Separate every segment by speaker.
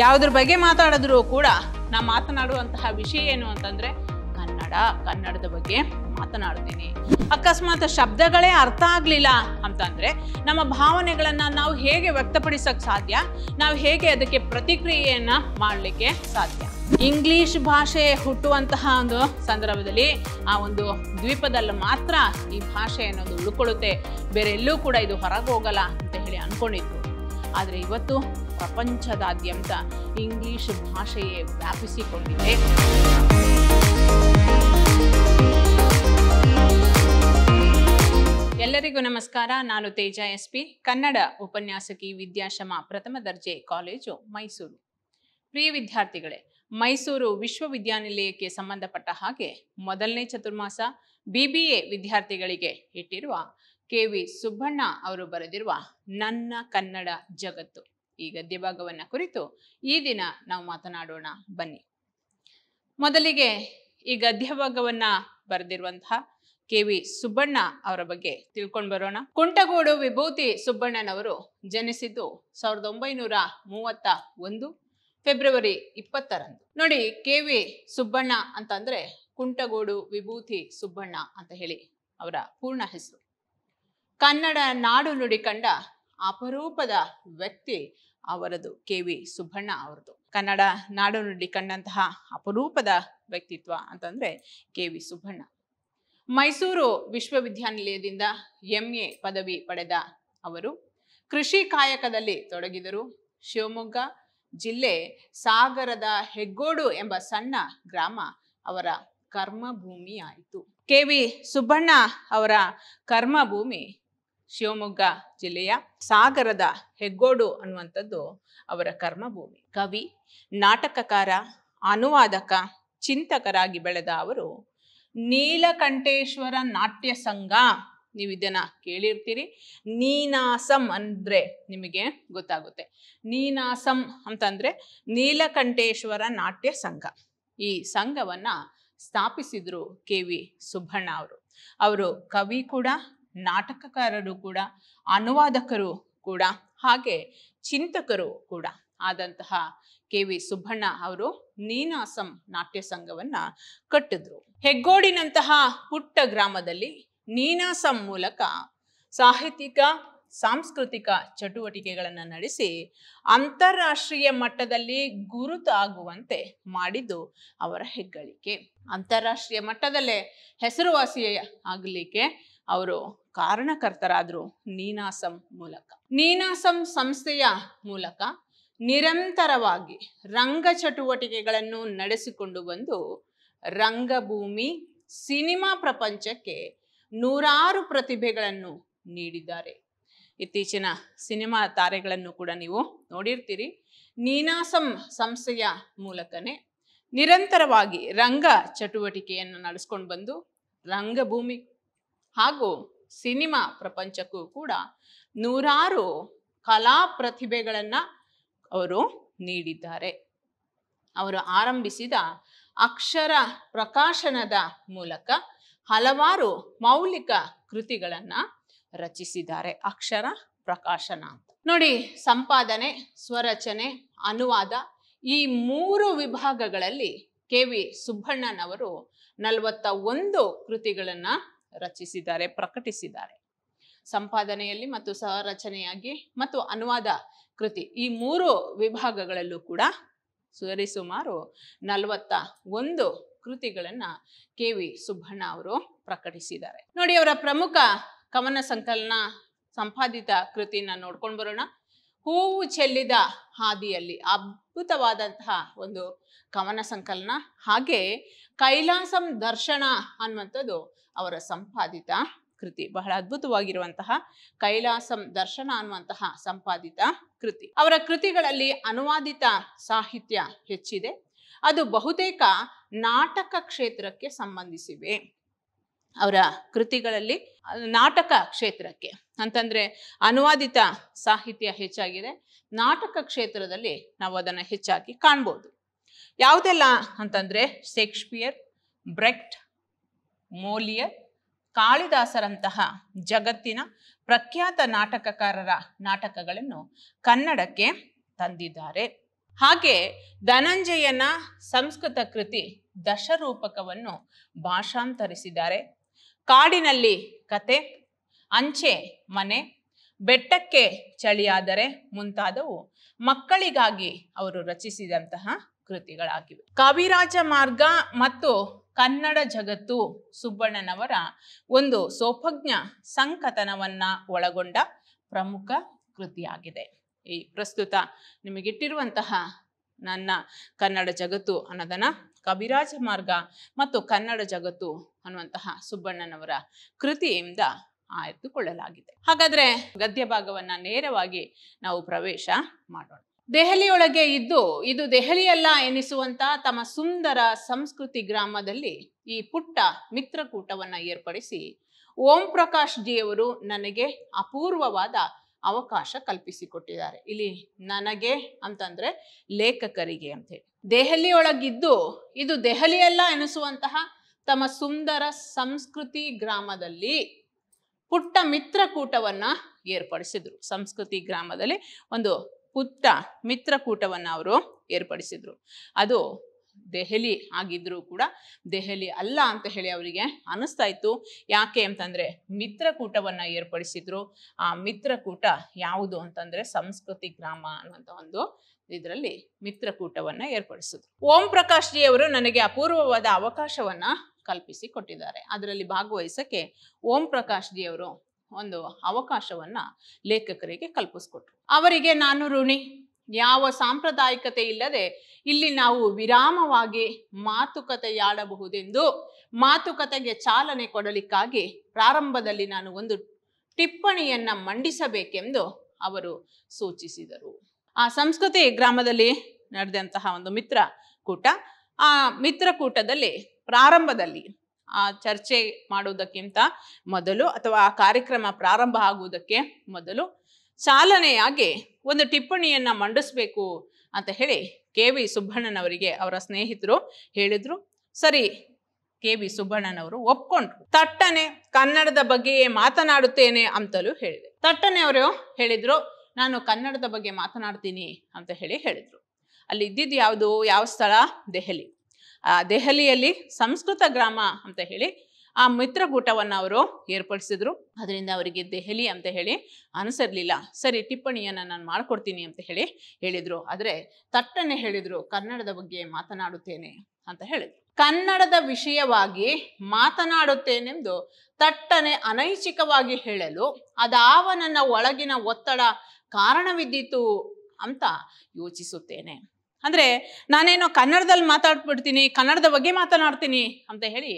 Speaker 1: ಯಾವುದ್ರ ಬಗ್ಗೆ ಮಾತಾಡಿದ್ರೂ ಕೂಡ ನಾ ಮಾತನಾಡುವಂತಹ ವಿಷಯ ಏನು ಅಂತಂದ್ರೆ ಕನ್ನಡ ಕನ್ನಡದ ಬಗ್ಗೆ ಮಾತನಾಡ್ತೀನಿ ಅಕಸ್ಮಾತ್ ಶಬ್ದಗಳೇ ಅರ್ಥ ಆಗಲಿಲ್ಲ ಅಂತಂದರೆ ನಮ್ಮ ಭಾವನೆಗಳನ್ನು ನಾವು ಹೇಗೆ ವ್ಯಕ್ತಪಡಿಸೋಕ್ಕೆ ಸಾಧ್ಯ ನಾವು ಹೇಗೆ ಅದಕ್ಕೆ ಪ್ರತಿಕ್ರಿಯೆಯನ್ನು ಮಾಡಲಿಕ್ಕೆ ಸಾಧ್ಯ ಇಂಗ್ಲಿಷ್ ಭಾಷೆ ಹುಟ್ಟುವಂತಹ ಒಂದು ಸಂದರ್ಭದಲ್ಲಿ ಆ ಒಂದು ದ್ವೀಪದಲ್ಲಿ ಮಾತ್ರ ಈ ಭಾಷೆ ಅನ್ನೋದು ಉಳ್ಕೊಳ್ಳುತ್ತೆ ಬೇರೆ ಎಲ್ಲೂ ಕೂಡ ಇದು ಹೊರಗೆ ಹೋಗಲ್ಲ ಅಂತ ಹೇಳಿ ಅನ್ಕೊಂಡಿದ್ರು ಆದರೆ ಇವತ್ತು ಪ್ರಪಂಚದಾದ್ಯಂತ ಇಂಗ್ಲಿಷ್ ಭಾಷೆಯೇ ವ್ಯಾಪಿಸಿಕೊಂಡಿದೆ ಎಲ್ಲರಿಗೂ ನಮಸ್ಕಾರ ನಾನು ತೇಜ ಎಸ್ ಪಿ ಕನ್ನಡ ಉಪನ್ಯಾಸಕಿ ವಿದ್ಯಾಶಮ ಪ್ರಥಮ ದರ್ಜೆ ಕಾಲೇಜು ಮೈಸೂರು ಪ್ರಿಯ ವಿದ್ಯಾರ್ಥಿಗಳೇ ಮೈಸೂರು ವಿಶ್ವವಿದ್ಯಾನಿಲಯಕ್ಕೆ ಸಂಬಂಧಪಟ್ಟ ಹಾಗೆ ಮೊದಲನೇ ಚತುರ್ಮಾಸ ಬಿಬಿಎ ವಿದ್ಯಾರ್ಥಿಗಳಿಗೆ ಇಟ್ಟಿರುವ ಕೆ ವಿ ಸುಬ್ಬಣ್ಣ ಅವರು ಬರೆದಿರುವ ನನ್ನ ಕನ್ನಡ ಜಗತ್ತು ಈ ಗದ್ಯ ಕುರಿತು ಈ ದಿನ ನಾವು ಮಾತನಾಡೋಣ ಬನ್ನಿ ಮೊದಲಿಗೆ ಈ ಗದ್ಯ ಭಾಗವನ್ನ ಬರೆದಿರುವಂತಹ ಕೆ ವಿ ಸುಬ್ಬಣ್ಣ ಅವರ ಬಗ್ಗೆ ತಿಳ್ಕೊಂಡು ಬರೋಣ ಕುಂಟಗೋಡು ವಿಭೂತಿ ಸುಬ್ಬಣ್ಣನವರು ಜನಿಸಿದ್ದು ಸಾವಿರದ ಒಂಬೈನೂರ ಮೂವತ್ತ ಒಂದು ಫೆಬ್ರವರಿ ಇಪ್ಪತ್ತರಂದು ನೋಡಿ ಕೆ ವಿ ಸುಬ್ಬಣ್ಣ ಅಂತಂದ್ರೆ ಕುಂಟಗೋಡು ವಿಭೂತಿ ಸುಬ್ಬಣ್ಣ ಅಂತ ಹೇಳಿ ಅವರ ಪೂರ್ಣ ಹೆಸರು ಕನ್ನಡ ನಾಡು ನುಡಿ ಕಂಡ ಅಪರೂಪದ ವ್ಯಕ್ತಿ ಅವರದು ಕೆ ವಿ ಸುಬ್ಬಣ್ಣ ಅವರದು ಕನ್ನಡ ನಾಡು ನುಡಿ ಕಂಡಂತಹ ಅಪರೂಪದ ವ್ಯಕ್ತಿತ್ವ ಅಂತಂದ್ರೆ ಕೆ ವಿ ಸುಬ್ಬಣ್ಣ ಮೈಸೂರು ವಿಶ್ವವಿದ್ಯಾನಿಲಯದಿಂದ ಎಂ ಎ ಪದವಿ ಪಡೆದ ಅವರು ಕೃಷಿ ಕಾಯಕದಲ್ಲಿ ತೊಡಗಿದರು ಶಿವಮೊಗ್ಗ ಜಿಲ್ಲೆ ಸಾಗರದ ಹೆಗ್ಗೋಡು ಎಂಬ ಸಣ್ಣ ಗ್ರಾಮ ಅವರ ಕರ್ಮಭೂಮಿಯಾಯಿತು ಕೆ ವಿ ಸುಬ್ಬಣ್ಣ ಅವರ ಕರ್ಮಭೂಮಿ ಶಿವಮೊಗ್ಗ ಜಿಲ್ಲೆಯ ಸಾಗರದ ಹೆಗ್ಗೋಡು ಅನ್ನುವಂಥದ್ದು ಅವರ ಕರ್ಮಭೂಮಿ ಕವಿ ನಾಟಕಕಾರ ಅನುವಾದಕ ಚಿಂತಕರಾಗಿ ಬೆಳೆದ ಅವರು ನೀಲಕಂಠೇಶ್ವರ ನಾಟ್ಯ ಸಂಘ ನೀವು ಇದನ್ನ ಕೇಳಿರ್ತೀರಿ ನೀನಾಸಂ ಅಂದ್ರೆ ನಿಮಗೆ ಗೊತ್ತಾಗುತ್ತೆ ನೀನಾಸಂ ಅಂತಂದ್ರೆ ನೀಲಕಂಠೇಶ್ವರ ನಾಟ್ಯ ಸಂಘ ಈ ಸಂಘವನ್ನ ಸ್ಥಾಪಿಸಿದ್ರು ಕೆ ವಿ ಸುಬ್ಬಣ್ಣ ಅವರು ಅವರು ಕವಿ ಕೂಡ ನಾಟಕಕಾರರು ಕೂಡ ಅನುವಾದಕರು ಕೂಡ ಹಾಗೆ ಚಿಂತಕರು ಕೂಡ ಆದಂತಹ ಕೆ ವಿ ಸುಬ್ಬಣ್ಣ ಅವರು ನೀನಾಸಂ ನಾಟ್ಯ ಸಂಘವನ್ನ ಕಟ್ಟಿದ್ರು ಹೆಗ್ಗೋಡಿನಂತಹ ಪುಟ್ಟ ಗ್ರಾಮದಲ್ಲಿ ನೀನಾಸಂ ಮೂಲಕ ಸಾಹಿತ್ಯಿಕ ಸಾಂಸ್ಕೃತಿಕ ಚಟುವಟಿಕೆಗಳನ್ನು ನಡೆಸಿ ಅಂತಾರಾಷ್ಟ್ರೀಯ ಮಟ್ಟದಲ್ಲಿ ಗುರುತಾಗುವಂತೆ ಮಾಡಿದ್ದು ಅವರ ಹೆಗ್ಗಳಿಕೆ ಅಂತಾರಾಷ್ಟ್ರೀಯ ಮಟ್ಟದಲ್ಲೇ ಹೆಸರುವಾಸಿ ಆಗಲಿಕ್ಕೆ ಅವರು ಕಾರಣಕರ್ತರಾದರು ನೀನಾಸಂ ಮೂಲಕ ನೀನಾಸಂ ಸಂಸ್ಥೆಯ ಮೂಲಕ ನಿರಂತರವಾಗಿ ರಂಗ ಚಟುವಟಿಕೆಗಳನ್ನು ನಡೆಸಿಕೊಂಡು ಬಂದು ರಂಗಭೂಮಿ ಸಿನಿಮಾ ಪ್ರಪಂಚಕ್ಕೆ ನೂರಾರು ಪ್ರತಿಭೆಗಳನ್ನು ನೀಡಿದ್ದಾರೆ ಇತ್ತೀಚಿನ ಸಿನಿಮಾ ತಾರೆಗಳನ್ನು ಕೂಡ ನೀವು ನೋಡಿರ್ತೀರಿ ನೀನಾಸಂ ಸಂಸ್ಥೆಯ ಮೂಲಕನೇ ನಿರಂತರವಾಗಿ ರಂಗ ಚಟುವಟಿಕೆಯನ್ನು ನಡೆಸ್ಕೊಂಡು ಬಂದು ರಂಗಭೂಮಿ ಹಾಗೂ ಸಿನಿಮಾ ಪ್ರಪಂಚಕ್ಕೂ ಕೂಡ ನೂರಾರು ಕಲಾ ಪ್ರತಿಭೆಗಳನ್ನು ಅವರು ನೀಡಿದ್ದಾರೆ ಅವರು ಆರಂಭಿಸಿದ ಅಕ್ಷರ ಪ್ರಕಾಶನದ ಮೂಲಕ ಹಲವಾರು ಮೌಲಿಕ ಕೃತಿಗಳನ್ನು ರಚಿಸಿದ್ದಾರೆ ಅಕ್ಷರ ಪ್ರಕಾಶನ ನೋಡಿ ಸಂಪಾದನೆ ಸ್ವರಚನೆ ಅನುವಾದ ಈ ಮೂರು ವಿಭಾಗಗಳಲ್ಲಿ ಕೆ ವಿ ಸುಬ್ಬಣ್ಣನವರು ನಲವತ್ತ ಒಂದು ಕೃತಿಗಳನ್ನು ರಚಿಸಿದ್ದಾರೆ ಪ್ರಕಟಿಸಿದ್ದಾರೆ ಸಂಪಾದನೆಯಲ್ಲಿ ಮತ್ತು ರಚನೆಯಾಗಿ ಮತ್ತು ಅನುವಾದ ಕೃತಿ ಈ ಮೂರು ವಿಭಾಗಗಳಲ್ಲೂ ಕೂಡ ಸರಿಸುಮಾರು ನಲವತ್ತ ಒಂದು ಕೃತಿಗಳನ್ನ ಕೆ ವಿ ಸುಬ್ಬಣ್ಣ ಅವರು ಪ್ರಕಟಿಸಿದ್ದಾರೆ ನೋಡಿ ಅವರ ಪ್ರಮುಖ ಕವನ ಸಂಕಲನ ಸಂಪಾದಿತ ಕೃತಿನ ನೋಡ್ಕೊಂಡು ಬರೋಣ ಹೂವು ಚೆಲ್ಲಿದ ಹಾದಿಯಲ್ಲಿ ಅದ್ಭುತವಾದಂತಹ ಒಂದು ಕವನ ಸಂಕಲನ ಹಾಗೆ ಕೈಲಾಸಂ ದರ್ಶನ ಅನ್ನುವಂಥದ್ದು ಅವರ ಸಂಪಾದಿತ ಕೃತಿ ಬಹಳ ಅದ್ಭುತವಾಗಿರುವಂತಹ ಕೈಲಾಸಂ ದರ್ಶನ ಅನ್ನುವಂತಹ ಸಂಪಾದಿತ ಕೃತಿ ಅವರ ಕೃತಿಗಳಲ್ಲಿ ಅನುವಾದಿತ ಸಾಹಿತ್ಯ ಹೆಚ್ಚಿದೆ ಅದು ಬಹುತೇಕ ನಾಟಕ ಕ್ಷೇತ್ರಕ್ಕೆ ಸಂಬಂಧಿಸಿವೆ ಅವರ ಕೃತಿಗಳಲ್ಲಿ ನಾಟಕ ಕ್ಷೇತ್ರಕ್ಕೆ ಅಂತಂದ್ರೆ ಅನುವಾದಿತ ಸಾಹಿತ್ಯ ಹೆಚ್ಚಾಗಿದೆ ನಾಟಕ ಕ್ಷೇತ್ರದಲ್ಲಿ ನಾವು ಅದನ್ನು ಹೆಚ್ಚಾಗಿ ಕಾಣ್ಬೋದು ಯಾವುದೆಲ್ಲ ಅಂತಂದ್ರೆ ಶೇಕ್ಸ್ಪಿಯರ್ ಬ್ರೆಕ್ಟ್ ಮೋಲಿಯರ್ ಕಾಳಿದಾಸರಂತಹ ಜಗತ್ತಿನ ಪ್ರಖ್ಯಾತ ನಾಟಕಕಾರರ ನಾಟಕಗಳನ್ನು ಕನ್ನಡಕ್ಕೆ ತಂದಿದ್ದಾರೆ ಹಾಗೆ ಧನಂಜಯನ ಸಂಸ್ಕೃತ ಕೃತಿ ದಶರೂಪಕವನ್ನು ಭಾಷಾಂತರಿಸಿದ್ದಾರೆ ಕಾಡಿನಲ್ಲಿ ಕತೆ ಅಂಚೆ ಮನೆ ಬೆಟ್ಟಕ್ಕೆ ಚಳಿಯಾದರೆ ಮುಂತಾದವು ಮಕ್ಕಳಿಗಾಗಿ ಅವರು ರಚಿಸಿದಂತಹ ಕೃತಿಗಳಾಗಿವೆ ಕವಿರಾಜ ಮಾರ್ಗ ಮತ್ತು ಕನ್ನಡ ಜಗತ್ತು ಸುಬ್ಬಣ್ಣನವರ ಒಂದು ಸೋಪಜ್ಞ ಸಂಕಥನವನ್ನ ಒಳಗೊಂಡ ಪ್ರಮುಖ ಕೃತಿಯಾಗಿದೆ ಈ ಪ್ರಸ್ತುತ ನಿಮಗಿಟ್ಟಿರುವಂತಹ ನನ್ನ ಕನ್ನಡ ಜಗತ್ತು ಅನ್ನೋದನ್ನ ಕವಿರಾಜ ಮಾರ್ಗ ಮತ್ತು ಕನ್ನಡ ಜಗತ್ತು ಅನ್ನುವಂತಹ ಸುಬ್ಬಣ್ಣನವರ ಕೃತಿಯಿಂದ ಆಯ್ದುಕೊಳ್ಳಲಾಗಿದೆ ಹಾಗಾದ್ರೆ ಗದ್ಯ ಭಾಗವನ್ನ ನೇರವಾಗಿ ನಾವು ಪ್ರವೇಶ ಮಾಡೋಣ ದೆಹಲಿಯೊಳಗೆ ಇದ್ದು ಇದು ದೆಹಲಿಯಲ್ಲ ಎನಿಸುವಂತ ತಮ್ಮ ಸುಂದರ ಸಂಸ್ಕೃತಿ ಗ್ರಾಮದಲ್ಲಿ ಈ ಪುಟ್ಟ ಮಿತ್ರಕೂಟವನ್ನ ಏರ್ಪಡಿಸಿ ಓಂ ಪ್ರಕಾಶ್ ಜಿಯವರು ನನಗೆ ಅಪೂರ್ವವಾದ ಅವಕಾಶ ಕಲ್ಪಿಸಿಕೊಟ್ಟಿದ್ದಾರೆ ಇಲ್ಲಿ ನನಗೆ ಅಂತಂದ್ರೆ ಲೇಖಕರಿಗೆ ಅಂತ ಹೇಳಿ ದೆಹಲಿಯೊಳಗಿದ್ದು ಇದು ದೆಹಲಿಯಲ್ಲ ಎನಿಸುವಂತಹ ತಮ್ಮ ಸುಂದರ ಸಂಸ್ಕೃತಿ ಗ್ರಾಮದಲ್ಲಿ ಪುಟ್ಟ ಮಿತ್ರಕೂಟವನ್ನ ಏರ್ಪಡಿಸಿದ್ರು ಸಂಸ್ಕೃತಿ ಗ್ರಾಮದಲ್ಲಿ ಒಂದು ಪುಟ್ಟ ಮಿತ್ರಕೂಟವನ್ನು ಅವರು ಏರ್ಪಡಿಸಿದ್ರು ಅದು ದೆಹಲಿ ಆಗಿದ್ರೂ ಕೂಡ ದೆಹಲಿ ಅಲ್ಲ ಅಂತ ಹೇಳಿ ಅವರಿಗೆ ಅನಿಸ್ತಾ ಇತ್ತು ಯಾಕೆ ಅಂತಂದ್ರೆ ಮಿತ್ರಕೂಟವನ್ನ ಏರ್ಪಡಿಸಿದ್ರು ಆ ಮಿತ್ರಕೂಟ ಯಾವುದು ಅಂತಂದ್ರೆ ಸಂಸ್ಕೃತಿ ಗ್ರಾಮ ಅನ್ನುವಂಥ ಒಂದು ಇದರಲ್ಲಿ ಮಿತ್ರಕೂಟವನ್ನ ಏರ್ಪಡಿಸಿದ್ರು ಓಂ ಪ್ರಕಾಶ್ ಜಿ ಅವರು ನನಗೆ ಅಪೂರ್ವವಾದ ಅವಕಾಶವನ್ನ ಕಲ್ಪಿಸಿ ಕೊಟ್ಟಿದ್ದಾರೆ ಅದರಲ್ಲಿ ಭಾಗವಹಿಸಕ್ಕೆ ಓಂ ಪ್ರಕಾಶ್ ಜಿ ಅವರು ಒಂದು ಅವಕಾಶವನ್ನ ಲೇಖಕರಿಗೆ ಕಲ್ಪಿಸ್ಕೊಟ್ರು ಅವರಿಗೆ ನಾನು ಋಣಿ ಯಾವ ಸಾಂಪ್ರದಾಯಿಕತೆ ಇಲ್ಲದೆ ಇಲ್ಲಿ ನಾವು ವಿರಾಮವಾಗಿ ಮಾತುಕತೆಯಾಡಬಹುದೆಂದು ಮಾತುಕತೆಗೆ ಚಾಲನೆ ಕೊಡಲಿಕ್ಕಾಗಿ ಪ್ರಾರಂಭದಲ್ಲಿ ನಾನು ಒಂದು ಟಿಪ್ಪಣಿಯನ್ನ ಮಂಡಿಸಬೇಕೆಂದು ಅವರು ಸೂಚಿಸಿದರು ಆ ಸಂಸ್ಕೃತಿ ಗ್ರಾಮದಲ್ಲಿ ನಡೆದಂತಹ ಒಂದು ಮಿತ್ರ ಕೂಟ ಆ ಮಿತ್ರಕೂಟದಲ್ಲಿ ಪ್ರಾರಂಭದಲ್ಲಿ ಆ ಚರ್ಚೆ ಮಾಡುವುದಕ್ಕಿಂತ ಮೊದಲು ಅಥವಾ ಆ ಕಾರ್ಯಕ್ರಮ ಪ್ರಾರಂಭ ಆಗುವುದಕ್ಕೆ ಮೊದಲು ಚಾಲನೆಯಾಗಿ ಒಂದು ಟಿಪ್ಪಣಿಯನ್ನು ಮಂಡಿಸಬೇಕು ಅಂತ ಹೇಳಿ ಕೆ ವಿ ಸುಬ್ಬಣ್ಣನವರಿಗೆ ಅವರ ಸ್ನೇಹಿತರು ಹೇಳಿದರು ಸರಿ ಕೆ ವಿ ಸುಬ್ಬಣ್ಣನವರು ಒಪ್ಕೊಂಡ್ರು ತಟ್ಟನೆ ಕನ್ನಡದ ಬಗ್ಗೆಯೇ ಮಾತನಾಡುತ್ತೇನೆ ಅಂತಲೂ ಹೇಳಿದೆ ತಟ್ಟನೆ ಅವರು ಹೇಳಿದರು ನಾನು ಕನ್ನಡದ ಬಗ್ಗೆ ಮಾತನಾಡ್ತೀನಿ ಅಂತ ಹೇಳಿ ಹೇಳಿದರು ಅಲ್ಲಿ ಇದ್ದಿದ್ದು ಯಾವುದು ಯಾವ ಸ್ಥಳ ದೆಹಲಿ ಆ ದೆಹಲಿಯಲ್ಲಿ ಸಂಸ್ಕೃತ ಗ್ರಾಮ ಅಂತ ಹೇಳಿ ಆ ಮಿತ್ರಕೂಟವನ್ನು ಅವರು ಏರ್ಪಡಿಸಿದ್ರು ಅದರಿಂದ ಅವರಿಗೆ ದೆಹಲಿ ಅಂತ ಹೇಳಿ ಅನಿಸಿರ್ಲಿಲ್ಲ ಸರಿ ಟಿಪ್ಪಣಿಯನ್ನು ನಾನು ಮಾಡಿಕೊಡ್ತೀನಿ ಅಂತ ಹೇಳಿ ಹೇಳಿದರು ಆದರೆ ತಟ್ಟನೆ ಹೇಳಿದರು ಕನ್ನಡದ ಬಗ್ಗೆ ಮಾತನಾಡುತ್ತೇನೆ ಅಂತ ಹೇಳಿದರು ಕನ್ನಡದ ವಿಷಯವಾಗಿ ಮಾತನಾಡುತ್ತೇನೆಂದು ತಟ್ಟನೆ ಅನೈಚ್ಛಿಕವಾಗಿ ಹೇಳಲು ಅದಾವ ನನ್ನ ಒಳಗಿನ ಒತ್ತಡ ಕಾರಣವಿದ್ದಿತು ಅಂತ ಯೋಚಿಸುತ್ತೇನೆ ಅಂದರೆ ನಾನೇನೋ ಕನ್ನಡದಲ್ಲಿ ಮಾತಾಡ್ಬಿಡ್ತೀನಿ ಕನ್ನಡದ ಬಗ್ಗೆ ಮಾತನಾಡ್ತೀನಿ ಅಂತ ಹೇಳಿ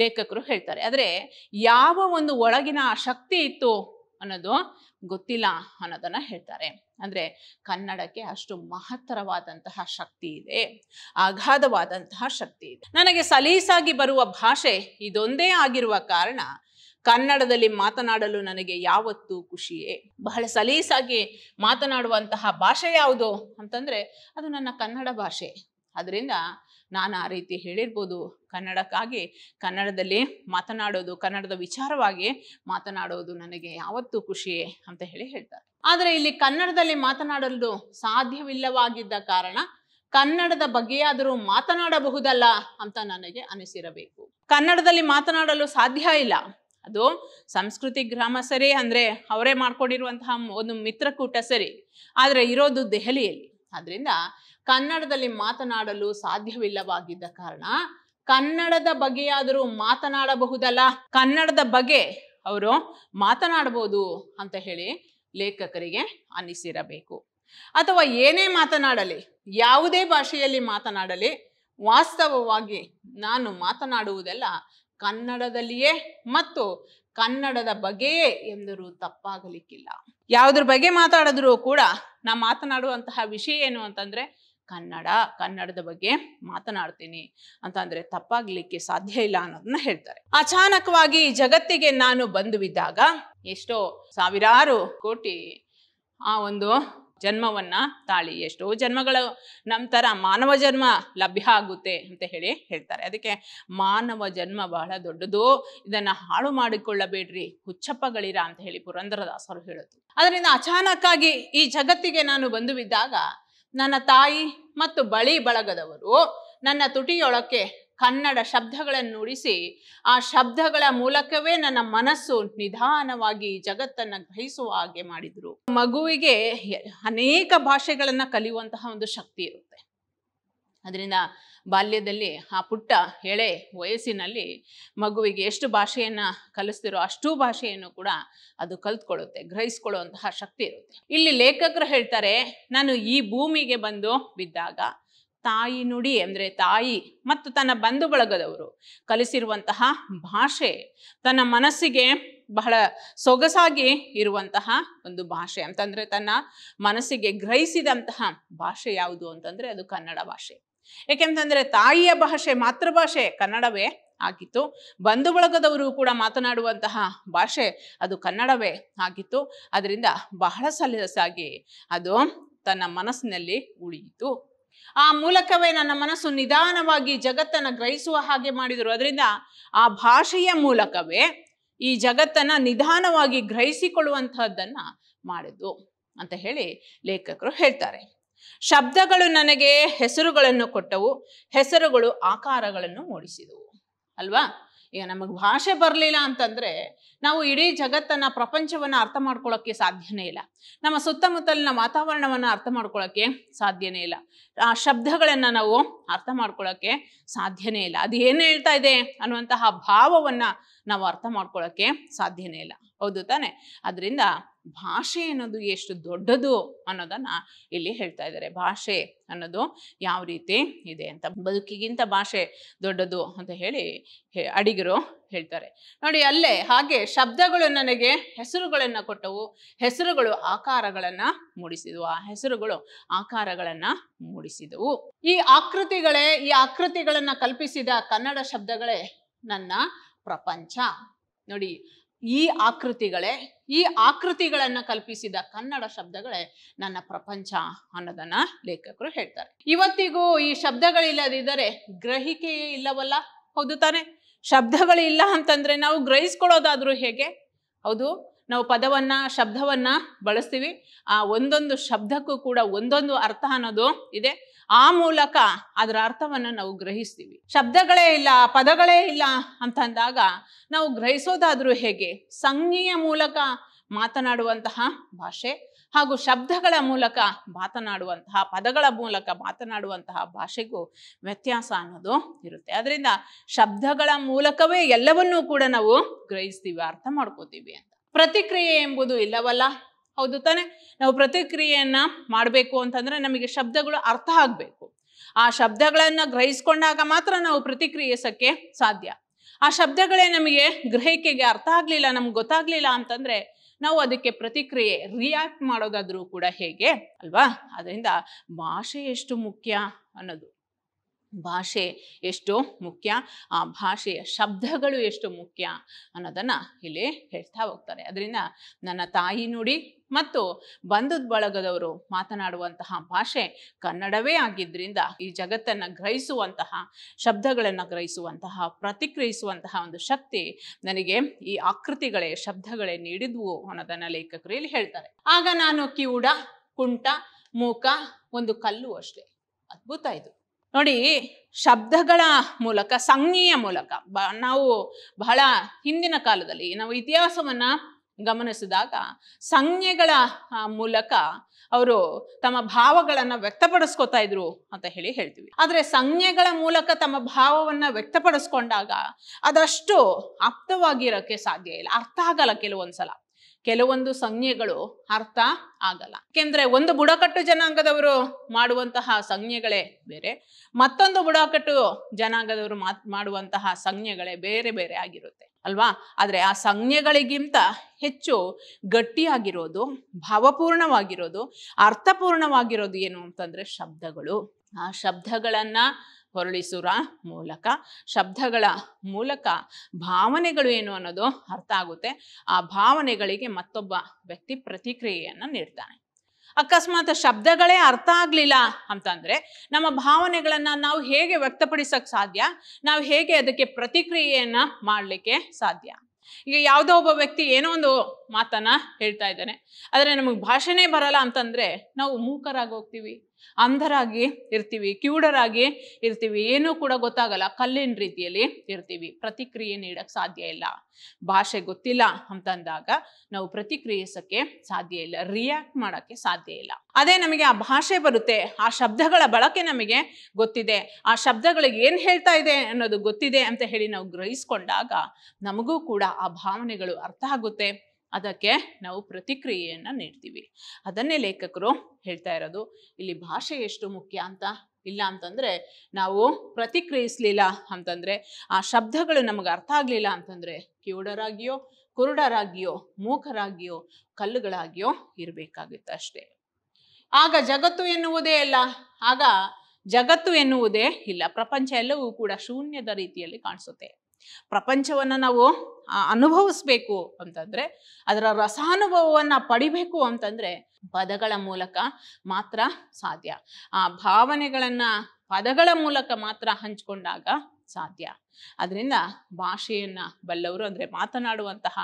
Speaker 1: ಲೇಖಕರು ಹೇಳ್ತಾರೆ ಆದರೆ ಯಾವ ಒಂದು ಒಳಗಿನ ಶಕ್ತಿ ಇತ್ತು ಅನ್ನೋದು ಗೊತ್ತಿಲ್ಲ ಅನ್ನೋದನ್ನ ಹೇಳ್ತಾರೆ ಅಂದರೆ ಕನ್ನಡಕ್ಕೆ ಅಷ್ಟು ಮಹತ್ತರವಾದಂತಹ ಶಕ್ತಿ ಇದೆ ಅಗಾಧವಾದಂತಹ ಶಕ್ತಿ ಇದೆ ನನಗೆ ಸಲೀಸಾಗಿ ಬರುವ ಭಾಷೆ ಇದೊಂದೇ ಆಗಿರುವ ಕಾರಣ ಕನ್ನಡದಲ್ಲಿ ಮಾತನಾಡಲು ನನಗೆ ಯಾವತ್ತೂ ಖುಷಿಯೇ ಬಹಳ ಸಲೀಸಾಗಿ ಮಾತನಾಡುವಂತಹ ಭಾಷೆ ಯಾವುದು ಅಂತಂದರೆ ಅದು ನನ್ನ ಕನ್ನಡ ಭಾಷೆ ಅದರಿಂದ ನಾನು ಆ ರೀತಿ ಹೇಳಿರ್ಬೋದು ಕನ್ನಡಕ್ಕಾಗಿ ಕನ್ನಡದಲ್ಲಿ ಮಾತನಾಡೋದು ಕನ್ನಡದ ವಿಚಾರವಾಗಿ ಮಾತನಾಡೋದು ನನಗೆ ಯಾವತ್ತೂ ಖುಷಿಯೇ ಅಂತ ಹೇಳಿ ಹೇಳ್ತಾರೆ ಆದರೆ ಇಲ್ಲಿ ಕನ್ನಡದಲ್ಲಿ ಮಾತನಾಡಲು ಸಾಧ್ಯವಿಲ್ಲವಾಗಿದ್ದ ಕಾರಣ ಕನ್ನಡದ ಬಗ್ಗೆಯಾದರೂ ಮಾತನಾಡಬಹುದಲ್ಲ ಅಂತ ನನಗೆ ಅನಿಸಿರಬೇಕು ಕನ್ನಡದಲ್ಲಿ ಮಾತನಾಡಲು ಸಾಧ್ಯ ಇಲ್ಲ ಅದು ಸಂಸ್ಕೃತಿ ಗ್ರಾಮ ಸರಿ ಅಂದರೆ ಅವರೇ ಮಾಡ್ಕೊಂಡಿರುವಂತಹ ಒಂದು ಮಿತ್ರಕೂಟ ಸರಿ ಆದರೆ ಇರೋದು ದೆಹಲಿಯಲ್ಲಿ ಆದ್ದರಿಂದ ಕನ್ನಡದಲ್ಲಿ ಮಾತನಾಡಲು ಸಾಧ್ಯವಿಲ್ಲವಾಗಿದ್ದ ಕಾರಣ ಕನ್ನಡದ ಬಗೆಯಾದರೂ ಮಾತನಾಡಬಹುದಲ್ಲ ಕನ್ನಡದ ಬಗ್ಗೆ ಅವರು ಮಾತನಾಡಬಹುದು ಅಂತ ಹೇಳಿ ಲೇಖಕರಿಗೆ ಅನಿಸಿರಬೇಕು ಅಥವಾ ಏನೇ ಮಾತನಾಡಲಿ ಯಾವುದೇ ಭಾಷೆಯಲ್ಲಿ ಮಾತನಾಡಲಿ ವಾಸ್ತವವಾಗಿ ನಾನು ಮಾತನಾಡುವುದೆಲ್ಲ ಕನ್ನಡದಲ್ಲಿಯೇ ಮತ್ತು ಕನ್ನಡದ ಬಗೆಯೇ ಎಂದರು ತಪ್ಪಾಗಲಿಕ್ಕಿಲ್ಲ ಯಾವುದ್ರ ಬಗ್ಗೆ ಮಾತಾಡಿದ್ರು ಕೂಡ ನಾ ಮಾತನಾಡುವಂತಹ ವಿಷಯ ಏನು ಅಂತಂದ್ರೆ ಕನ್ನಡ ಕನ್ನಡದ ಬಗ್ಗೆ ಮಾತನಾಡ್ತೀನಿ ಅಂತ ಅಂದ್ರೆ ತಪ್ಪಾಗ್ಲಿಕ್ಕೆ ಸಾಧ್ಯ ಇಲ್ಲ ಅನ್ನೋದನ್ನ ಹೇಳ್ತಾರೆ ಅಚಾನಕವಾಗಿ ಜಗತ್ತಿಗೆ ನಾನು ಬಂದು ಬಿದ್ದಾಗ ಎಷ್ಟೋ ಸಾವಿರಾರು ಕೋಟಿ ಆ ಒಂದು ಜನ್ಮವನ್ನ ತಾಳಿ ಎಷ್ಟೋ ಜನ್ಮಗಳು ನಂತರ ಮಾನವ ಜನ್ಮ ಲಭ್ಯ ಆಗುತ್ತೆ ಅಂತ ಹೇಳಿ ಹೇಳ್ತಾರೆ ಅದಕ್ಕೆ ಮಾನವ ಜನ್ಮ ಬಹಳ ದೊಡ್ಡದು ಇದನ್ನ ಹಾಳು ಮಾಡಿಕೊಳ್ಳಬೇಡ್ರಿ ಹುಚ್ಚಪ್ಪಗಳಿರ ಅಂತ ಹೇಳಿ ಪುರಂದರದಾಸರು ಹೇಳೋದು ಅದರಿಂದ ಅಚಾನಕ್ಕಾಗಿ ಈ ಜಗತ್ತಿಗೆ ನಾನು ಬಂದು ಬಿದ್ದಾಗ ನನ್ನ ತಾಯಿ ಮತ್ತು ಬಳಿ ಬಳಗದವರು ನನ್ನ ತುಟಿಯೊಳಕ್ಕೆ ಕನ್ನಡ ಶಬ್ದಗಳನ್ನು ಉಳಿಸಿ ಆ ಶಬ್ದಗಳ ಮೂಲಕವೇ ನನ್ನ ಮನಸ್ಸು ನಿಧಾನವಾಗಿ ಜಗತ್ತನ್ನು ಗ್ರಹಿಸುವ ಹಾಗೆ ಮಾಡಿದರು ಮಗುವಿಗೆ ಅನೇಕ ಭಾಷೆಗಳನ್ನು ಕಲಿಯುವಂತಹ ಒಂದು ಶಕ್ತಿ ಇರುತ್ತೆ ಅದರಿಂದ ಬಾಲ್ಯದಲ್ಲಿ ಆ ಪುಟ್ಟ ಎಳೆ ವಯಸ್ಸಿನಲ್ಲಿ ಮಗುವಿಗೆ ಎಷ್ಟು ಭಾಷೆಯನ್ನು ಕಲಿಸ್ತಿರೋ ಅಷ್ಟು ಭಾಷೆಯನ್ನು ಕೂಡ ಅದು ಕಲ್ತ್ಕೊಳ್ಳುತ್ತೆ ಗ್ರಹಿಸ್ಕೊಳ್ಳುವಂತಹ ಶಕ್ತಿ ಇರುತ್ತೆ ಇಲ್ಲಿ ಲೇಖಕರು ಹೇಳ್ತಾರೆ ನಾನು ಈ ಭೂಮಿಗೆ ಬಂದು ಬಿದ್ದಾಗ ತಾಯಿ ನುಡಿ ಅಂದರೆ ತಾಯಿ ಮತ್ತು ತನ್ನ ಬಂಧು ಬಳಗದವರು ಕಲಿಸಿರುವಂತಹ ಭಾಷೆ ತನ್ನ ಮನಸ್ಸಿಗೆ ಬಹಳ ಸೊಗಸಾಗಿ ಇರುವಂತಹ ಒಂದು ಭಾಷೆ ಅಂತಂದರೆ ತನ್ನ ಮನಸ್ಸಿಗೆ ಗ್ರಹಿಸಿದಂತಹ ಭಾಷೆ ಯಾವುದು ಅಂತಂದರೆ ಅದು ಕನ್ನಡ ಭಾಷೆ ಏಕೆಂತಂದರೆ ತಾಯಿಯ ಭಾಷೆ ಮಾತೃಭಾಷೆ ಕನ್ನಡವೇ ಆಗಿತ್ತು ಬಂಧು ಬಳಗದವರು ಕೂಡ ಮಾತನಾಡುವಂತಹ ಭಾಷೆ ಅದು ಕನ್ನಡವೇ ಆಗಿತ್ತು ಅದರಿಂದ ಬಹಳ ಸಲಸಾಗಿ ಅದು ತನ್ನ ಮನಸ್ಸಿನಲ್ಲಿ ಉಳಿಯಿತು ಆ ಮೂಲಕವೇ ನನ್ನ ಮನಸ್ಸು ನಿಧಾನವಾಗಿ ಜಗತ್ತನ್ನು ಗ್ರಹಿಸುವ ಹಾಗೆ ಮಾಡಿದರು ಅದರಿಂದ ಆ ಭಾಷೆಯ ಮೂಲಕವೇ ಈ ಜಗತ್ತನ್ನು ನಿಧಾನವಾಗಿ ಗ್ರಹಿಸಿಕೊಳ್ಳುವಂತಹದ್ದನ್ನು ಮಾಡಿದ್ದು ಅಂತ ಹೇಳಿ ಲೇಖಕರು ಹೇಳ್ತಾರೆ ಶಬ್ದಗಳು ನನಗೆ ಹೆಸರುಗಳನ್ನು ಕೊಟ್ಟವು ಹೆಸರುಗಳು ಆಕಾರಗಳನ್ನು ಮೂಡಿಸಿದವು ಅಲ್ವಾ ಈಗ ನಮಗೆ ಭಾಷೆ ಬರಲಿಲ್ಲ ಅಂತಂದರೆ ನಾವು ಇಡೀ ಜಗತ್ತನ್ನು ಪ್ರಪಂಚವನ್ನು ಅರ್ಥ ಮಾಡ್ಕೊಳ್ಳೋಕ್ಕೆ ಸಾಧ್ಯನೇ ಇಲ್ಲ ನಮ್ಮ ಸುತ್ತಮುತ್ತಲಿನ ವಾತಾವರಣವನ್ನು ಅರ್ಥ ಮಾಡ್ಕೊಳ್ಳೋಕ್ಕೆ ಸಾಧ್ಯನೇ ಇಲ್ಲ ಆ ಶಬ್ದಗಳನ್ನು ನಾವು ಅರ್ಥ ಮಾಡ್ಕೊಳ್ಳೋಕ್ಕೆ ಸಾಧ್ಯನೇ ಇಲ್ಲ ಅದು ಏನು ಹೇಳ್ತಾ ಇದೆ ಅನ್ನುವಂತಹ ಭಾವವನ್ನು ನಾವು ಅರ್ಥ ಮಾಡ್ಕೊಳ್ಳೋಕ್ಕೆ ಸಾಧ್ಯನೇ ಇಲ್ಲ ಹೌದು ತಾನೆ ಅದರಿಂದ ಭಾಷೆ ಅನ್ನೋದು ಎಷ್ಟು ದೊಡ್ಡದು ಅನ್ನೋದನ್ನ ಇಲ್ಲಿ ಹೇಳ್ತಾ ಇದ್ದಾರೆ ಭಾಷೆ ಅನ್ನೋದು ಯಾವ ರೀತಿ ಇದೆ ಅಂತ ಬದುಕಿಗಿಂತ ಭಾಷೆ ದೊಡ್ಡದು ಅಂತ ಹೇಳಿ ಅಡಿಗರು ಹೇಳ್ತಾರೆ ನೋಡಿ ಅಲ್ಲೇ ಹಾಗೆ ಶಬ್ದಗಳು ನನಗೆ ಹೆಸರುಗಳನ್ನು ಕೊಟ್ಟವು ಹೆಸರುಗಳು ಆಕಾರಗಳನ್ನು ಮೂಡಿಸಿದವು ಆ ಹೆಸರುಗಳು ಆಕಾರಗಳನ್ನು ಮೂಡಿಸಿದವು ಈ ಆಕೃತಿಗಳೇ ಈ ಆಕೃತಿಗಳನ್ನು ಕಲ್ಪಿಸಿದ ಕನ್ನಡ ಶಬ್ದಗಳೇ ನನ್ನ ಪ್ರಪಂಚ ನೋಡಿ ಈ ಆಕೃತಿಗಳೇ ಈ ಆಕೃತಿಗಳನ್ನ ಕಲ್ಪಿಸಿದ ಕನ್ನಡ ಶಬ್ದಗಳೇ ನನ್ನ ಪ್ರಪಂಚ ಅನ್ನೋದನ್ನ ಲೇಖಕರು ಹೇಳ್ತಾರೆ ಇವತ್ತಿಗೂ ಈ ಶಬ್ದಗಳಿಲ್ಲದಿದ್ದರೆ ಗ್ರಹಿಕೆಯೇ ಇಲ್ಲವಲ್ಲ ಹೌದು ತಾನೆ ಶಬ್ದಗಳಿಲ್ಲ ಅಂತಂದ್ರೆ ನಾವು ಗ್ರಹಿಸ್ಕೊಳ್ಳೋದಾದ್ರೂ ಹೇಗೆ ಹೌದು ನಾವು ಪದವನ್ನ ಶಬ್ದವನ್ನ ಬಳಸ್ತೀವಿ ಆ ಒಂದೊಂದು ಶಬ್ದಕ್ಕೂ ಕೂಡ ಒಂದೊಂದು ಅರ್ಥ ಅನ್ನೋದು ಇದೆ ಆ ಮೂಲಕ ಅದರ ಅರ್ಥವನ್ನ ನಾವು ಗ್ರಹಿಸ್ತೀವಿ ಶಬ್ದಗಳೇ ಇಲ್ಲ ಪದಗಳೇ ಇಲ್ಲ ಅಂತಂದಾಗ ನಾವು ಗ್ರಹಿಸೋದಾದ್ರೂ ಹೇಗೆ ಸಂಜ್ಞೆಯ ಮೂಲಕ ಮಾತನಾಡುವಂತಹ ಭಾಷೆ ಹಾಗೂ ಶಬ್ದಗಳ ಮೂಲಕ ಮಾತನಾಡುವಂತಹ ಪದಗಳ ಮೂಲಕ ಮಾತನಾಡುವಂತಹ ಭಾಷೆಗೂ ವ್ಯತ್ಯಾಸ ಅನ್ನೋದು ಇರುತ್ತೆ ಅದರಿಂದ ಶಬ್ದಗಳ ಮೂಲಕವೇ ಎಲ್ಲವನ್ನೂ ಕೂಡ ನಾವು ಗ್ರಹಿಸ್ತೀವಿ ಅರ್ಥ ಮಾಡ್ಕೋತೀವಿ ಅಂತ ಪ್ರತಿಕ್ರಿಯೆ ಎಂಬುದು ಇಲ್ಲವಲ್ಲ ಹೌದು ತಾನೆ ನಾವು ಪ್ರತಿಕ್ರಿಯೆಯನ್ನ ಮಾಡಬೇಕು ಅಂತಂದ್ರೆ ನಮಗೆ ಶಬ್ದಗಳು ಅರ್ಥ ಆಗಬೇಕು ಆ ಶಬ್ದಗಳನ್ನು ಗ್ರಹಿಸ್ಕೊಂಡಾಗ ಮಾತ್ರ ನಾವು ಪ್ರತಿಕ್ರಿಯಿಸಕ್ಕೆ ಸಾಧ್ಯ ಆ ಶಬ್ದಗಳೇ ನಮಗೆ ಗ್ರಹಿಕೆಗೆ ಅರ್ಥ ಆಗಲಿಲ್ಲ ನಮ್ಗೆ ಗೊತ್ತಾಗ್ಲಿಲ್ಲ ಅಂತಂದ್ರೆ ನಾವು ಅದಕ್ಕೆ ಪ್ರತಿಕ್ರಿಯೆ ರಿಯಾಕ್ಟ್ ಮಾಡೋದಾದ್ರೂ ಕೂಡ ಹೇಗೆ ಅಲ್ವಾ ಅದರಿಂದ ಭಾಷೆ ಎಷ್ಟು ಮುಖ್ಯ ಅನ್ನೋದು ಭಾಷೆ ಎಷ್ಟು ಮುಖ್ಯ ಆ ಭಾಷೆಯ ಶಬ್ದಗಳು ಎಷ್ಟು ಮುಖ್ಯ ಅನ್ನೋದನ್ನು ಇಲ್ಲಿ ಹೇಳ್ತಾ ಹೋಗ್ತಾರೆ ಅದರಿಂದ ನನ್ನ ತಾಯಿ ನುಡಿ ಮತ್ತು ಬಂಧುದ ಬಳಗದವರು ಮಾತನಾಡುವಂತಹ ಭಾಷೆ ಕನ್ನಡವೇ ಆಗಿದ್ದರಿಂದ ಈ ಜಗತ್ತನ್ನು ಗ್ರಹಿಸುವಂತಹ ಶಬ್ದಗಳನ್ನು ಗ್ರಹಿಸುವಂತಹ ಪ್ರತಿಕ್ರಿಯಿಸುವಂತಹ ಒಂದು ಶಕ್ತಿ ನನಗೆ ಈ ಆಕೃತಿಗಳೇ ಶಬ್ದಗಳೇ ನೀಡಿದ್ವು ಅನ್ನೋದನ್ನು ಲೇಖಕರು ಇಲ್ಲಿ ಹೇಳ್ತಾರೆ ಆಗ ನಾನು ಕಿವುಡ ಕುಂಟ ಮೂಕ ಒಂದು ಕಲ್ಲು ಅಷ್ಟೇ ಅದ್ಭುತ ಇದು ನೋಡಿ ಶಬ್ದಗಳ ಮೂಲಕ ಸಂಜ್ಞೆಯ ಮೂಲಕ ಬ ನಾವು ಬಹಳ ಹಿಂದಿನ ಕಾಲದಲ್ಲಿ ನಾವು ಇತಿಹಾಸವನ್ನು ಗಮನಿಸಿದಾಗ ಸಂಜ್ಞೆಗಳ ಮೂಲಕ ಅವರು ತಮ್ಮ ಭಾವಗಳನ್ನು ವ್ಯಕ್ತಪಡಿಸ್ಕೊತಾ ಇದ್ರು ಅಂತ ಹೇಳಿ ಹೇಳ್ತೀವಿ ಆದರೆ ಸಂಜ್ಞೆಗಳ ಮೂಲಕ ತಮ್ಮ ಭಾವವನ್ನು ವ್ಯಕ್ತಪಡಿಸ್ಕೊಂಡಾಗ ಅದಷ್ಟು ಆಪ್ತವಾಗಿರೋಕ್ಕೆ ಸಾಧ್ಯ ಇಲ್ಲ ಅರ್ಥ ಆಗಲ್ಲ ಕೆಲವೊಂದ್ಸಲ ಕೆಲವೊಂದು ಸಂಜ್ಞೆಗಳು ಅರ್ಥ ಆಗಲ್ಲ ಯಾಕೆಂದ್ರೆ ಒಂದು ಬುಡಕಟ್ಟು ಜನಾಂಗದವರು ಮಾಡುವಂತಹ ಸಂಜ್ಞೆಗಳೇ ಬೇರೆ ಮತ್ತೊಂದು ಬುಡಕಟ್ಟು ಜನಾಂಗದವರು ಮಾತ್ ಮಾಡುವಂತಹ ಸಂಜ್ಞೆಗಳೇ ಬೇರೆ ಬೇರೆ ಆಗಿರುತ್ತೆ ಅಲ್ವಾ ಆದರೆ ಆ ಸಂಜ್ಞೆಗಳಿಗಿಂತ ಹೆಚ್ಚು ಗಟ್ಟಿಯಾಗಿರೋದು ಭಾವಪೂರ್ಣವಾಗಿರೋದು ಅರ್ಥಪೂರ್ಣವಾಗಿರೋದು ಏನು ಅಂತಂದರೆ ಶಬ್ದಗಳು ಆ ಶಬ್ದಗಳನ್ನು ಹೊರಳಿಸುರ ಮೂಲಕ ಶಬ್ದಗಳ ಮೂಲಕ ಭಾವನೆಗಳು ಏನು ಅನ್ನೋದು ಅರ್ಥ ಆಗುತ್ತೆ ಆ ಭಾವನೆಗಳಿಗೆ ಮತ್ತೊಬ್ಬ ವ್ಯಕ್ತಿ ಪ್ರತಿಕ್ರಿಯೆಯನ್ನು ನೀಡ್ತಾನೆ ಅಕಸ್ಮಾತ್ ಶಬ್ದಗಳೇ ಅರ್ಥ ಆಗಲಿಲ್ಲ ಅಂತಂದರೆ ನಮ್ಮ ಭಾವನೆಗಳನ್ನು ನಾವು ಹೇಗೆ ವ್ಯಕ್ತಪಡಿಸೋಕ್ಕೆ ಸಾಧ್ಯ ನಾವು ಹೇಗೆ ಅದಕ್ಕೆ ಪ್ರತಿಕ್ರಿಯೆಯನ್ನು ಮಾಡಲಿಕ್ಕೆ ಸಾಧ್ಯ ಈಗ ಯಾವುದೋ ಒಬ್ಬ ವ್ಯಕ್ತಿ ಏನೋ ಒಂದು ಮಾತನ್ನು ಹೇಳ್ತಾ ಇದ್ದಾನೆ ಆದರೆ ನಮಗೆ ಭಾಷೆನೇ ಬರಲ್ಲ ಅಂತಂದರೆ ನಾವು ಮೂಕರಾಗಿ ಹೋಗ್ತೀವಿ ಅಂಧರಾಗಿ ಇರ್ತೀವಿ ಕ್ಯೂಡರಾಗಿ ಇರ್ತೀವಿ ಏನೂ ಕೂಡ ಗೊತ್ತಾಗಲ್ಲ ಕಲ್ಲಿನ ರೀತಿಯಲ್ಲಿ ಇರ್ತೀವಿ ಪ್ರತಿಕ್ರಿಯೆ ನೀಡಕ್ಕೆ ಸಾಧ್ಯ ಇಲ್ಲ ಭಾಷೆ ಗೊತ್ತಿಲ್ಲ ಅಂತಂದಾಗ ನಾವು ಪ್ರತಿಕ್ರಿಯಿಸಕ್ಕೆ ಸಾಧ್ಯ ಇಲ್ಲ ರಿಯಾಕ್ಟ್ ಮಾಡೋಕ್ಕೆ ಸಾಧ್ಯ ಇಲ್ಲ ಅದೇ ನಮಗೆ ಆ ಭಾಷೆ ಬರುತ್ತೆ ಆ ಶಬ್ದಗಳ ಬಳಕೆ ನಮಗೆ ಗೊತ್ತಿದೆ ಆ ಶಬ್ದಗಳಿಗೆ ಏನು ಹೇಳ್ತಾ ಇದೆ ಅನ್ನೋದು ಗೊತ್ತಿದೆ ಅಂತ ಹೇಳಿ ನಾವು ಗ್ರಹಿಸ್ಕೊಂಡಾಗ ನಮಗೂ ಕೂಡ ಆ ಭಾವನೆಗಳು ಅರ್ಥ ಆಗುತ್ತೆ ಅದಕ್ಕೆ ನಾವು ಪ್ರತಿಕ್ರಿಯೆಯನ್ನು ನೀಡ್ತೀವಿ ಅದನ್ನೇ ಲೇಖಕರು ಹೇಳ್ತಾ ಇರೋದು ಇಲ್ಲಿ ಭಾಷೆ ಎಷ್ಟು ಮುಖ್ಯ ಅಂತ ಇಲ್ಲ ಅಂತಂದರೆ ನಾವು ಪ್ರತಿಕ್ರಿಯಿಸಲಿಲ್ಲ ಅಂತಂದರೆ ಆ ಶಬ್ದಗಳು ನಮಗೆ ಅರ್ಥ ಆಗಲಿಲ್ಲ ಅಂತಂದರೆ ಕಿವುಡರಾಗಿಯೋ ಕುರುಡರಾಗಿಯೋ ಮೂಕರಾಗಿಯೋ ಕಲ್ಲುಗಳಾಗಿಯೋ ಇರಬೇಕಾಗುತ್ತೆ ಅಷ್ಟೇ ಆಗ ಜಗತ್ತು ಎನ್ನುವುದೇ ಇಲ್ಲ ಆಗ ಜಗತ್ತು ಎನ್ನುವುದೇ ಇಲ್ಲ ಪ್ರಪಂಚ ಎಲ್ಲವೂ ಕೂಡ ಶೂನ್ಯದ ರೀತಿಯಲ್ಲಿ ಕಾಣಿಸುತ್ತೆ ಪ್ರಪಂಚವನ್ನು ನಾವು ಅನುಭವಿಸ್ಬೇಕು ಅಂತಂದರೆ ಅದರ ರಸಾನುಭವವನ್ನು ಪಡಿಬೇಕು ಅಂತಂದರೆ ಪದಗಳ ಮೂಲಕ ಮಾತ್ರ ಸಾಧ್ಯ ಆ ಭಾವನೆಗಳನ್ನು ಪದಗಳ ಮೂಲಕ ಮಾತ್ರ ಹಂಚಿಕೊಂಡಾಗ ಸಾಧ್ಯ ಅದರಿಂದ ಭಾಷೆಯನ್ನು ಬಲ್ಲವರು ಅಂದರೆ ಮಾತನಾಡುವಂತಹ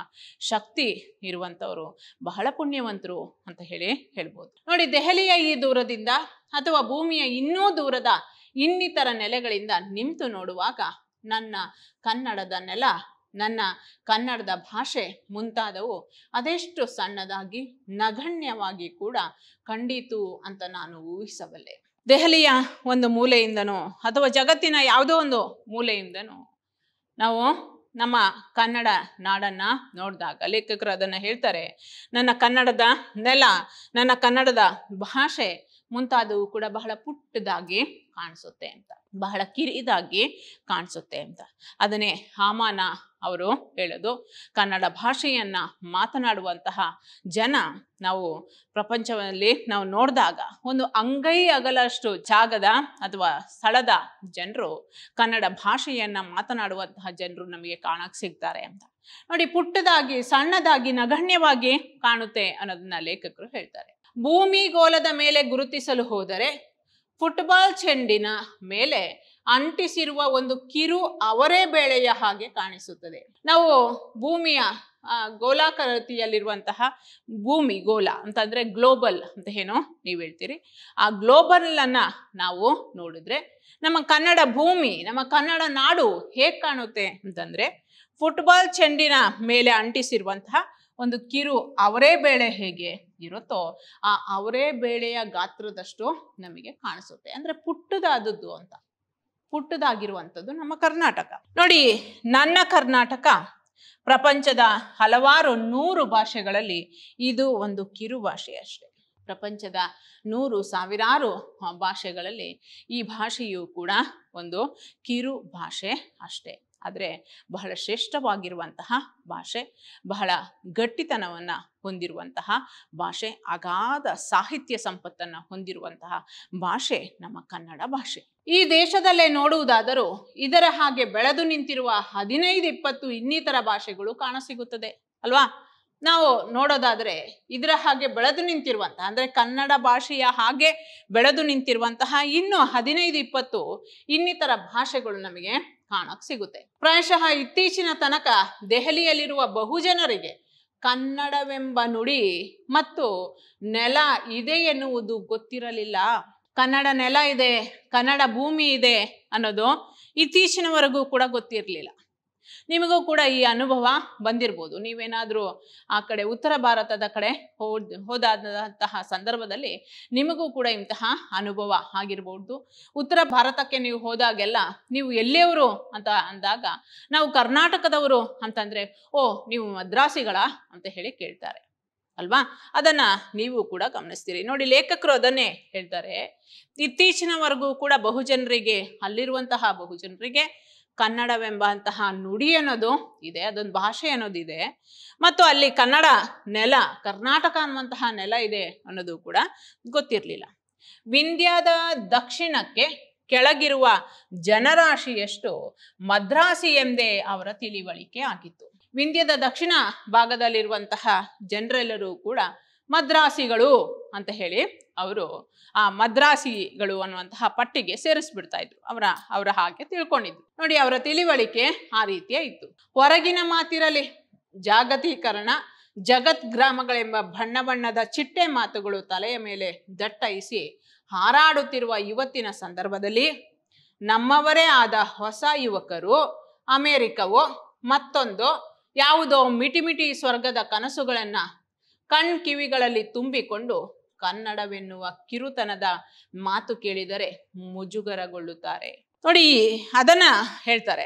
Speaker 1: ಶಕ್ತಿ ಇರುವಂಥವರು ಬಹಳ ಪುಣ್ಯವಂತರು ಅಂತ ಹೇಳಿ ಹೇಳ್ಬೋದು ನೋಡಿ ದೆಹಲಿಯ ಈ ದೂರದಿಂದ ಅಥವಾ ಭೂಮಿಯ ಇನ್ನೂ ದೂರದ ಇನ್ನಿತರ ನೆಲೆಗಳಿಂದ ನಿಂತು ನೋಡುವಾಗ ನನ್ನ ಕನ್ನಡದ ನೆಲ ನನ್ನ ಕನ್ನಡದ ಭಾಷೆ ಮುಂತಾದವು ಅದೆಷ್ಟು ಸಣ್ಣದಾಗಿ ನಗಣ್ಯವಾಗಿ ಕೂಡ ಕಂಡಿತು ಅಂತ ನಾನು ಊಹಿಸಬಲ್ಲೆ ದೆಹಲಿಯ ಒಂದು ಮೂಲೆಯಿಂದನೋ ಅಥವಾ ಜಗತ್ತಿನ ಯಾವುದೋ ಒಂದು ಮೂಲೆಯಿಂದನೋ ನಾವು ನಮ್ಮ ಕನ್ನಡ ನಾಡನ್ನ ನೋಡಿದಾಗ ಲೇಖಕರು ಅದನ್ನು ಹೇಳ್ತಾರೆ ನನ್ನ ಕನ್ನಡದ ನೆಲ ನನ್ನ ಕನ್ನಡದ ಭಾಷೆ ಮುಂತಾದವು ಕೂಡ ಬಹಳ ಪುಟ್ಟದಾಗಿ ಕಾಣಿಸುತ್ತೆ ಅಂತ ಬಹಳ ಕಿರಿದಾಗಿ ಕಾಣಿಸುತ್ತೆ ಅಂತ ಅದನ್ನೇ ಹಾಮಾನ ಅವರು ಹೇಳೋದು ಕನ್ನಡ ಭಾಷೆಯನ್ನ ಮಾತನಾಡುವಂತಹ ಜನ ನಾವು ಪ್ರಪಂಚದಲ್ಲಿ ನಾವು ನೋಡಿದಾಗ ಒಂದು ಅಂಗೈ ಅಗಲಷ್ಟು ಜಾಗದ ಅಥವಾ ಸ್ಥಳದ ಜನರು ಕನ್ನಡ ಭಾಷೆಯನ್ನ ಮಾತನಾಡುವಂತಹ ಜನರು ನಮಗೆ ಕಾಣಕ್ಕೆ ಸಿಗ್ತಾರೆ ಅಂತ ನೋಡಿ ಪುಟ್ಟದಾಗಿ ಸಣ್ಣದಾಗಿ ನಗಣ್ಯವಾಗಿ ಕಾಣುತ್ತೆ ಅನ್ನೋದನ್ನ ಲೇಖಕರು ಹೇಳ್ತಾರೆ ಗೋಲದ ಮೇಲೆ ಗುರುತಿಸಲು ಹೋದರೆ ಫುಟ್ಬಾಲ್ ಚೆಂಡಿನ ಮೇಲೆ ಅಂಟಿಸಿರುವ ಒಂದು ಕಿರು ಅವರೇ ಬೇಳೆಯ ಹಾಗೆ ಕಾಣಿಸುತ್ತದೆ ನಾವು ಭೂಮಿಯ ಗೋಲಾಕೃತಿಯಲ್ಲಿರುವಂತಹ ಭೂಮಿ ಗೋಲ ಅಂತಂದ್ರೆ ಗ್ಲೋಬಲ್ ಅಂತ ಏನೋ ನೀವು ಹೇಳ್ತೀರಿ ಆ ಗ್ಲೋಬಲ್ ಅನ್ನ ನಾವು ನೋಡಿದ್ರೆ ನಮ್ಮ ಕನ್ನಡ ಭೂಮಿ ನಮ್ಮ ಕನ್ನಡ ನಾಡು ಹೇಗೆ ಕಾಣುತ್ತೆ ಅಂತಂದ್ರೆ ಫುಟ್ಬಾಲ್ ಚೆಂಡಿನ ಮೇಲೆ ಅಂಟಿಸಿರುವಂತಹ ಒಂದು ಕಿರು ಅವರೇ ಬೇಳೆ ಹೇಗೆ ಇರುತ್ತೋ ಆ ಅವರೇ ಬೇಳೆಯ ಗಾತ್ರದಷ್ಟು ನಮಗೆ ಕಾಣಿಸುತ್ತೆ ಅಂದರೆ ಪುಟ್ಟದಾದದ್ದು ಅಂತ ಪುಟ್ಟದಾಗಿರುವಂಥದ್ದು ನಮ್ಮ ಕರ್ನಾಟಕ ನೋಡಿ ನನ್ನ ಕರ್ನಾಟಕ ಪ್ರಪಂಚದ ಹಲವಾರು ನೂರು ಭಾಷೆಗಳಲ್ಲಿ ಇದು ಒಂದು ಕಿರು ಭಾಷೆ ಪ್ರಪಂಚದ ನೂರು ಸಾವಿರಾರು ಭಾಷೆಗಳಲ್ಲಿ ಈ ಭಾಷೆಯು ಕೂಡ ಒಂದು ಕಿರು ಭಾಷೆ ಅಷ್ಟೇ ಆದರೆ ಬಹಳ ಶ್ರೇಷ್ಠವಾಗಿರುವಂತಹ ಭಾಷೆ ಬಹಳ ಗಟ್ಟಿತನವನ್ನು ಹೊಂದಿರುವಂತಹ ಭಾಷೆ ಅಗಾಧ ಸಾಹಿತ್ಯ ಸಂಪತ್ತನ್ನು ಹೊಂದಿರುವಂತಹ ಭಾಷೆ ನಮ್ಮ ಕನ್ನಡ ಭಾಷೆ ಈ ದೇಶದಲ್ಲೇ ನೋಡುವುದಾದರೂ ಇದರ ಹಾಗೆ ಬೆಳೆದು ನಿಂತಿರುವ ಹದಿನೈದು ಇಪ್ಪತ್ತು ಇನ್ನಿತರ ಭಾಷೆಗಳು ಕಾಣಸಿಗುತ್ತದೆ ಅಲ್ವಾ ನಾವು ನೋಡೋದಾದರೆ ಇದರ ಹಾಗೆ ಬೆಳೆದು ನಿಂತಿರುವಂತಹ ಅಂದರೆ ಕನ್ನಡ ಭಾಷೆಯ ಹಾಗೆ ಬೆಳೆದು ನಿಂತಿರುವಂತಹ ಇನ್ನೂ ಹದಿನೈದು ಇಪ್ಪತ್ತು ಇನ್ನಿತರ ಭಾಷೆಗಳು ನಮಗೆ ಕಾಣಕ್ ಸಿಗುತ್ತೆ ಪ್ರಾಯಶಃ ಇತ್ತೀಚಿನ ತನಕ ದೆಹಲಿಯಲ್ಲಿರುವ ಬಹುಜನರಿಗೆ ಕನ್ನಡವೆಂಬ ನುಡಿ ಮತ್ತು ನೆಲ ಇದೆ ಎನ್ನುವುದು ಗೊತ್ತಿರಲಿಲ್ಲ ಕನ್ನಡ ನೆಲ ಇದೆ ಕನ್ನಡ ಭೂಮಿ ಇದೆ ಅನ್ನೋದು ಇತ್ತೀಚಿನವರೆಗೂ ಕೂಡ ಗೊತ್ತಿರಲಿಲ್ಲ ನಿಮಗೂ ಕೂಡ ಈ ಅನುಭವ ಬಂದಿರ್ಬೋದು ನೀವೇನಾದರೂ ಆ ಕಡೆ ಉತ್ತರ ಭಾರತದ ಕಡೆ ಹೋದ ಹೋದಾದಂತಹ ಸಂದರ್ಭದಲ್ಲಿ ನಿಮಗೂ ಕೂಡ ಇಂತಹ ಅನುಭವ ಆಗಿರ್ಬೋದು ಉತ್ತರ ಭಾರತಕ್ಕೆ ನೀವು ಹೋದಾಗೆಲ್ಲ ನೀವು ಎಲ್ಲಿಯವರು ಅಂತ ಅಂದಾಗ ನಾವು ಕರ್ನಾಟಕದವರು ಅಂತಂದರೆ ಓ ನೀವು ಮದ್ರಾಸಿಗಳ ಅಂತ ಹೇಳಿ ಕೇಳ್ತಾರೆ ಅಲ್ವಾ ಅದನ್ನ ನೀವು ಕೂಡ ಗಮನಿಸ್ತೀರಿ ನೋಡಿ ಲೇಖಕರು ಅದನ್ನೇ ಹೇಳ್ತಾರೆ ಇತ್ತೀಚಿನವರೆಗೂ ಕೂಡ ಬಹುಜನರಿಗೆ ಅಲ್ಲಿರುವಂತಹ ಬಹುಜನರಿಗೆ ಕನ್ನಡವೆಂಬಂತಹ ನುಡಿ ಅನ್ನೋದು ಇದೆ ಅದೊಂದು ಭಾಷೆ ಅನ್ನೋದು ಇದೆ ಮತ್ತು ಅಲ್ಲಿ ಕನ್ನಡ ನೆಲ ಕರ್ನಾಟಕ ಅನ್ನುವಂತಹ ನೆಲ ಇದೆ ಅನ್ನೋದು ಕೂಡ ಗೊತ್ತಿರಲಿಲ್ಲ ವಿಂಧ್ಯದ ದಕ್ಷಿಣಕ್ಕೆ ಕೆಳಗಿರುವ ಜನರಾಶಿಯಷ್ಟು ಮದ್ರಾಸಿ ಎಂದೇ ಅವರ ತಿಳಿವಳಿಕೆ ಆಗಿತ್ತು ವಿಂಧ್ಯದ ದಕ್ಷಿಣ ಭಾಗದಲ್ಲಿರುವಂತಹ ಜನರೆಲ್ಲರೂ ಕೂಡ ಮದ್ರಾಸಿಗಳು ಅಂತ ಹೇಳಿ ಅವರು ಆ ಮದ್ರಾಸಿಗಳು ಅನ್ನುವಂತಹ ಪಟ್ಟಿಗೆ ಸೇರಿಸ್ಬಿಡ್ತಾ ಇದ್ರು ಅವರ ಅವರ ಹಾಗೆ ತಿಳ್ಕೊಂಡಿದ್ರು ನೋಡಿ ಅವರ ತಿಳಿವಳಿಕೆ ಆ ರೀತಿಯ ಇತ್ತು ಹೊರಗಿನ ಮಾತಿರಲಿ ಜಾಗತೀಕರಣ ಜಗತ್ ಗ್ರಾಮಗಳೆಂಬ ಬಣ್ಣ ಬಣ್ಣದ ಚಿಟ್ಟೆ ಮಾತುಗಳು ತಲೆಯ ಮೇಲೆ ದಟ್ಟೈಸಿ ಹಾರಾಡುತ್ತಿರುವ ಇವತ್ತಿನ ಸಂದರ್ಭದಲ್ಲಿ ನಮ್ಮವರೇ ಆದ ಹೊಸ ಯುವಕರು ಅಮೇರಿಕವು ಮತ್ತೊಂದು ಯಾವುದೋ ಮಿಟಿಮಿಟಿ ಸ್ವರ್ಗದ ಕನಸುಗಳನ್ನು ಕಣ್ ಕಿವಿಗಳಲ್ಲಿ ತುಂಬಿಕೊಂಡು ಕನ್ನಡವೆನ್ನುವ ಕಿರುತನದ ಮಾತು ಕೇಳಿದರೆ ಮುಜುಗರಗೊಳ್ಳುತ್ತಾರೆ ನೋಡಿ ಅದನ್ನ ಹೇಳ್ತಾರೆ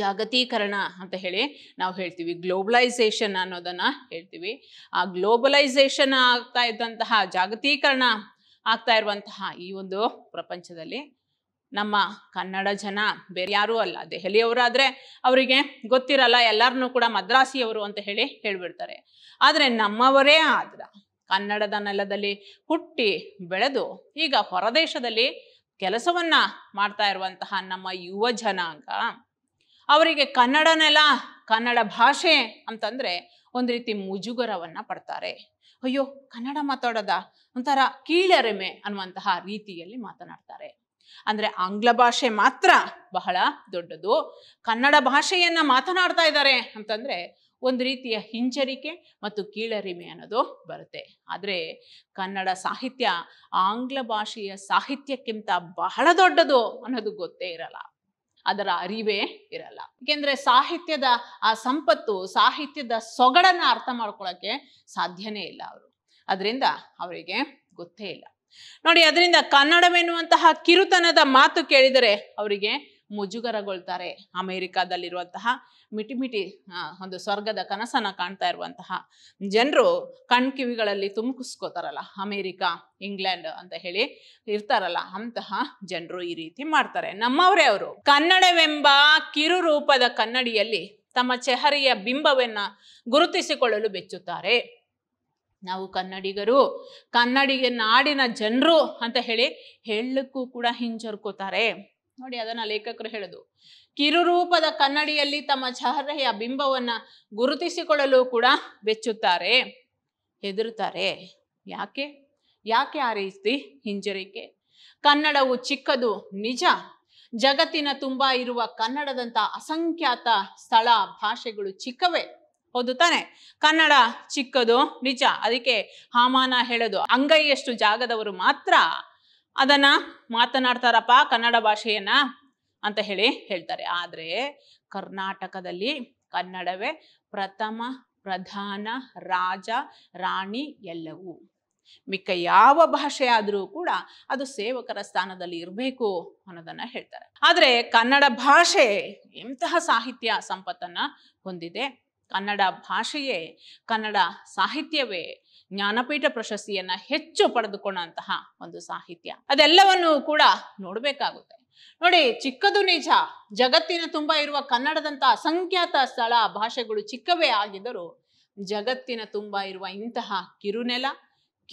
Speaker 1: ಜಾಗತೀಕರಣ ಅಂತ ಹೇಳಿ ನಾವು ಹೇಳ್ತೀವಿ ಗ್ಲೋಬಲೈಸೇಷನ್ ಅನ್ನೋದನ್ನ ಹೇಳ್ತೀವಿ ಆ ಗ್ಲೋಬಲೈಸೇಷನ್ ಆಗ್ತಾ ಇದ್ದಂತಹ ಜಾಗತೀಕರಣ ಆಗ್ತಾ ಇರುವಂತಹ ಈ ಒಂದು ಪ್ರಪಂಚದಲ್ಲಿ ನಮ್ಮ ಕನ್ನಡ ಜನ ಬೇರೆ ಯಾರೂ ಅಲ್ಲ ದೆಹಲಿಯವರಾದರೆ ಅವರಿಗೆ ಗೊತ್ತಿರಲ್ಲ ಎಲ್ಲರನ್ನು ಕೂಡ ಮದ್ರಾಸಿಯವರು ಅಂತ ಹೇಳಿ ಹೇಳಿಬಿಡ್ತಾರೆ ಆದರೆ ನಮ್ಮವರೇ ಆದ್ರ ಕನ್ನಡದ ನೆಲದಲ್ಲಿ ಹುಟ್ಟಿ ಬೆಳೆದು ಈಗ ಹೊರದೇಶದಲ್ಲಿ ಕೆಲಸವನ್ನ ಮಾಡ್ತಾ ಇರುವಂತಹ ನಮ್ಮ ಯುವ ಜನಾಂಗ ಅವರಿಗೆ ಕನ್ನಡ ನೆಲ ಕನ್ನಡ ಭಾಷೆ ಅಂತಂದ್ರೆ ಒಂದು ರೀತಿ ಮುಜುಗರವನ್ನ ಪಡ್ತಾರೆ ಅಯ್ಯೋ ಕನ್ನಡ ಮಾತಾಡೋದ ಒಂಥರ ಕೀಳರಿಮೆ ಅನ್ನುವಂತಹ ರೀತಿಯಲ್ಲಿ ಮಾತನಾಡ್ತಾರೆ ಅಂದರೆ ಆಂಗ್ಲ ಭಾಷೆ ಮಾತ್ರ ಬಹಳ ದೊಡ್ಡದು ಕನ್ನಡ ಭಾಷೆಯನ್ನು ಮಾತನಾಡ್ತಾ ಇದ್ದಾರೆ ಅಂತಂದರೆ ಒಂದು ರೀತಿಯ ಹಿಂಜರಿಕೆ ಮತ್ತು ಕೀಳರಿಮೆ ಅನ್ನೋದು ಬರುತ್ತೆ ಆದರೆ ಕನ್ನಡ ಸಾಹಿತ್ಯ ಆಂಗ್ಲ ಭಾಷೆಯ ಸಾಹಿತ್ಯಕ್ಕಿಂತ ಬಹಳ ದೊಡ್ಡದು ಅನ್ನೋದು ಗೊತ್ತೇ ಇರಲ್ಲ ಅದರ ಅರಿವೇ ಇರಲ್ಲ ಏಕೆಂದರೆ ಸಾಹಿತ್ಯದ ಆ ಸಂಪತ್ತು ಸಾಹಿತ್ಯದ ಸೊಗಡನ್ನು ಅರ್ಥ ಮಾಡ್ಕೊಳ್ಳೋಕ್ಕೆ ಸಾಧ್ಯನೇ ಇಲ್ಲ ಅವರು ಅದರಿಂದ ಅವರಿಗೆ ಗೊತ್ತೇ ಇಲ್ಲ ನೋಡಿ ಅದರಿಂದ ಕನ್ನಡವೆನ್ನುವಂತಹ ಕಿರುತನದ ಮಾತು ಕೇಳಿದರೆ ಅವರಿಗೆ ಮುಜುಗರಗೊಳ್ತಾರೆ ಮಿಟಿ ಮಿಟಿ ಒಂದು ಸ್ವರ್ಗದ ಕನಸನ್ನು ಕಾಣ್ತಾ ಇರುವಂತಹ ಜನರು ಕಣ್ಕಿವಿಗಳಲ್ಲಿ ತುಮಕಿಸ್ಕೋತಾರಲ್ಲ ಅಮೇರಿಕಾ ಇಂಗ್ಲೆಂಡ್ ಅಂತ ಹೇಳಿ ಇರ್ತಾರಲ್ಲ ಅಂತಹ ಜನರು ಈ ರೀತಿ ಮಾಡ್ತಾರೆ ನಮ್ಮವರೇ ಅವರು ಕನ್ನಡವೆಂಬ ಕಿರು ರೂಪದ ಕನ್ನಡಿಯಲ್ಲಿ ತಮ್ಮ ಚೆಹರಿಯ ಬಿಂಬವನ್ನ ಗುರುತಿಸಿಕೊಳ್ಳಲು ಬೆಚ್ಚುತ್ತಾರೆ ನಾವು ಕನ್ನಡಿಗರು ಕನ್ನಡಿಗ ನಾಡಿನ ಜನರು ಅಂತ ಹೇಳಿ ಹೇಳಕ್ಕೂ ಕೂಡ ಹಿಂಜರ್ಕೋತಾರೆ ನೋಡಿ ಅದನ್ನ ಲೇಖಕರು ಹೇಳೋದು ಕಿರುರೂಪದ ಕನ್ನಡಿಯಲ್ಲಿ ತಮ್ಮ ಚಹರೆಯ ಬಿಂಬವನ್ನ ಗುರುತಿಸಿಕೊಳ್ಳಲು ಕೂಡ ಬೆಚ್ಚುತ್ತಾರೆ ಹೆದರುತ್ತಾರೆ ಯಾಕೆ ಯಾಕೆ ಆ ರೀತಿ ಹಿಂಜರಿಕೆ ಕನ್ನಡವು ಚಿಕ್ಕದು ನಿಜ ಜಗತ್ತಿನ ತುಂಬ ಇರುವ ಕನ್ನಡದಂಥ ಅಸಂಖ್ಯಾತ ಸ್ಥಳ ಭಾಷೆಗಳು ಚಿಕ್ಕವೇ ಹೌದು ತಾನೆ ಕನ್ನಡ ಚಿಕ್ಕದು ನಿಜ ಅದಕ್ಕೆ ಹಾಮಾನ ಹೇಳೋದು ಅಂಗೈಯಷ್ಟು ಜಾಗದವರು ಮಾತ್ರ ಅದನ್ನ ಮಾತನಾಡ್ತಾರಪ್ಪ ಕನ್ನಡ ಭಾಷೆಯನ್ನ ಅಂತ ಹೇಳಿ ಹೇಳ್ತಾರೆ ಆದರೆ ಕರ್ನಾಟಕದಲ್ಲಿ ಕನ್ನಡವೇ ಪ್ರಥಮ ಪ್ರಧಾನ ರಾಜ ರಾಣಿ ಎಲ್ಲವೂ ಮಿಕ್ಕ ಯಾವ ಭಾಷೆ ಆದರೂ ಕೂಡ ಅದು ಸೇವಕರ ಸ್ಥಾನದಲ್ಲಿ ಇರಬೇಕು ಅನ್ನೋದನ್ನ ಹೇಳ್ತಾರೆ ಆದರೆ ಕನ್ನಡ ಭಾಷೆ ಎಂತಹ ಸಾಹಿತ್ಯ ಸಂಪತ್ತನ್ನ ಹೊಂದಿದೆ ಕನ್ನಡ ಭಾಷೆಯೇ ಕನ್ನಡ ಸಾಹಿತ್ಯವೇ ಜ್ಞಾನಪೀಠ ಪ್ರಶಸ್ತಿಯನ್ನ ಹೆಚ್ಚು ಪಡೆದುಕೊಂಡಂತಹ ಒಂದು ಸಾಹಿತ್ಯ ಅದೆಲ್ಲವನ್ನೂ ಕೂಡ ನೋಡಬೇಕಾಗುತ್ತೆ ನೋಡಿ ಚಿಕ್ಕದು ನಿಜ ಜಗತ್ತಿನ ತುಂಬ ಇರುವ ಕನ್ನಡದಂಥ ಅಸಂಖ್ಯಾತ ಸ್ಥಳ ಭಾಷೆಗಳು ಚಿಕ್ಕವೇ ಆಗಿದ್ದರೂ ಜಗತ್ತಿನ ತುಂಬ ಇರುವ ಇಂತಹ ಕಿರುನೆಲ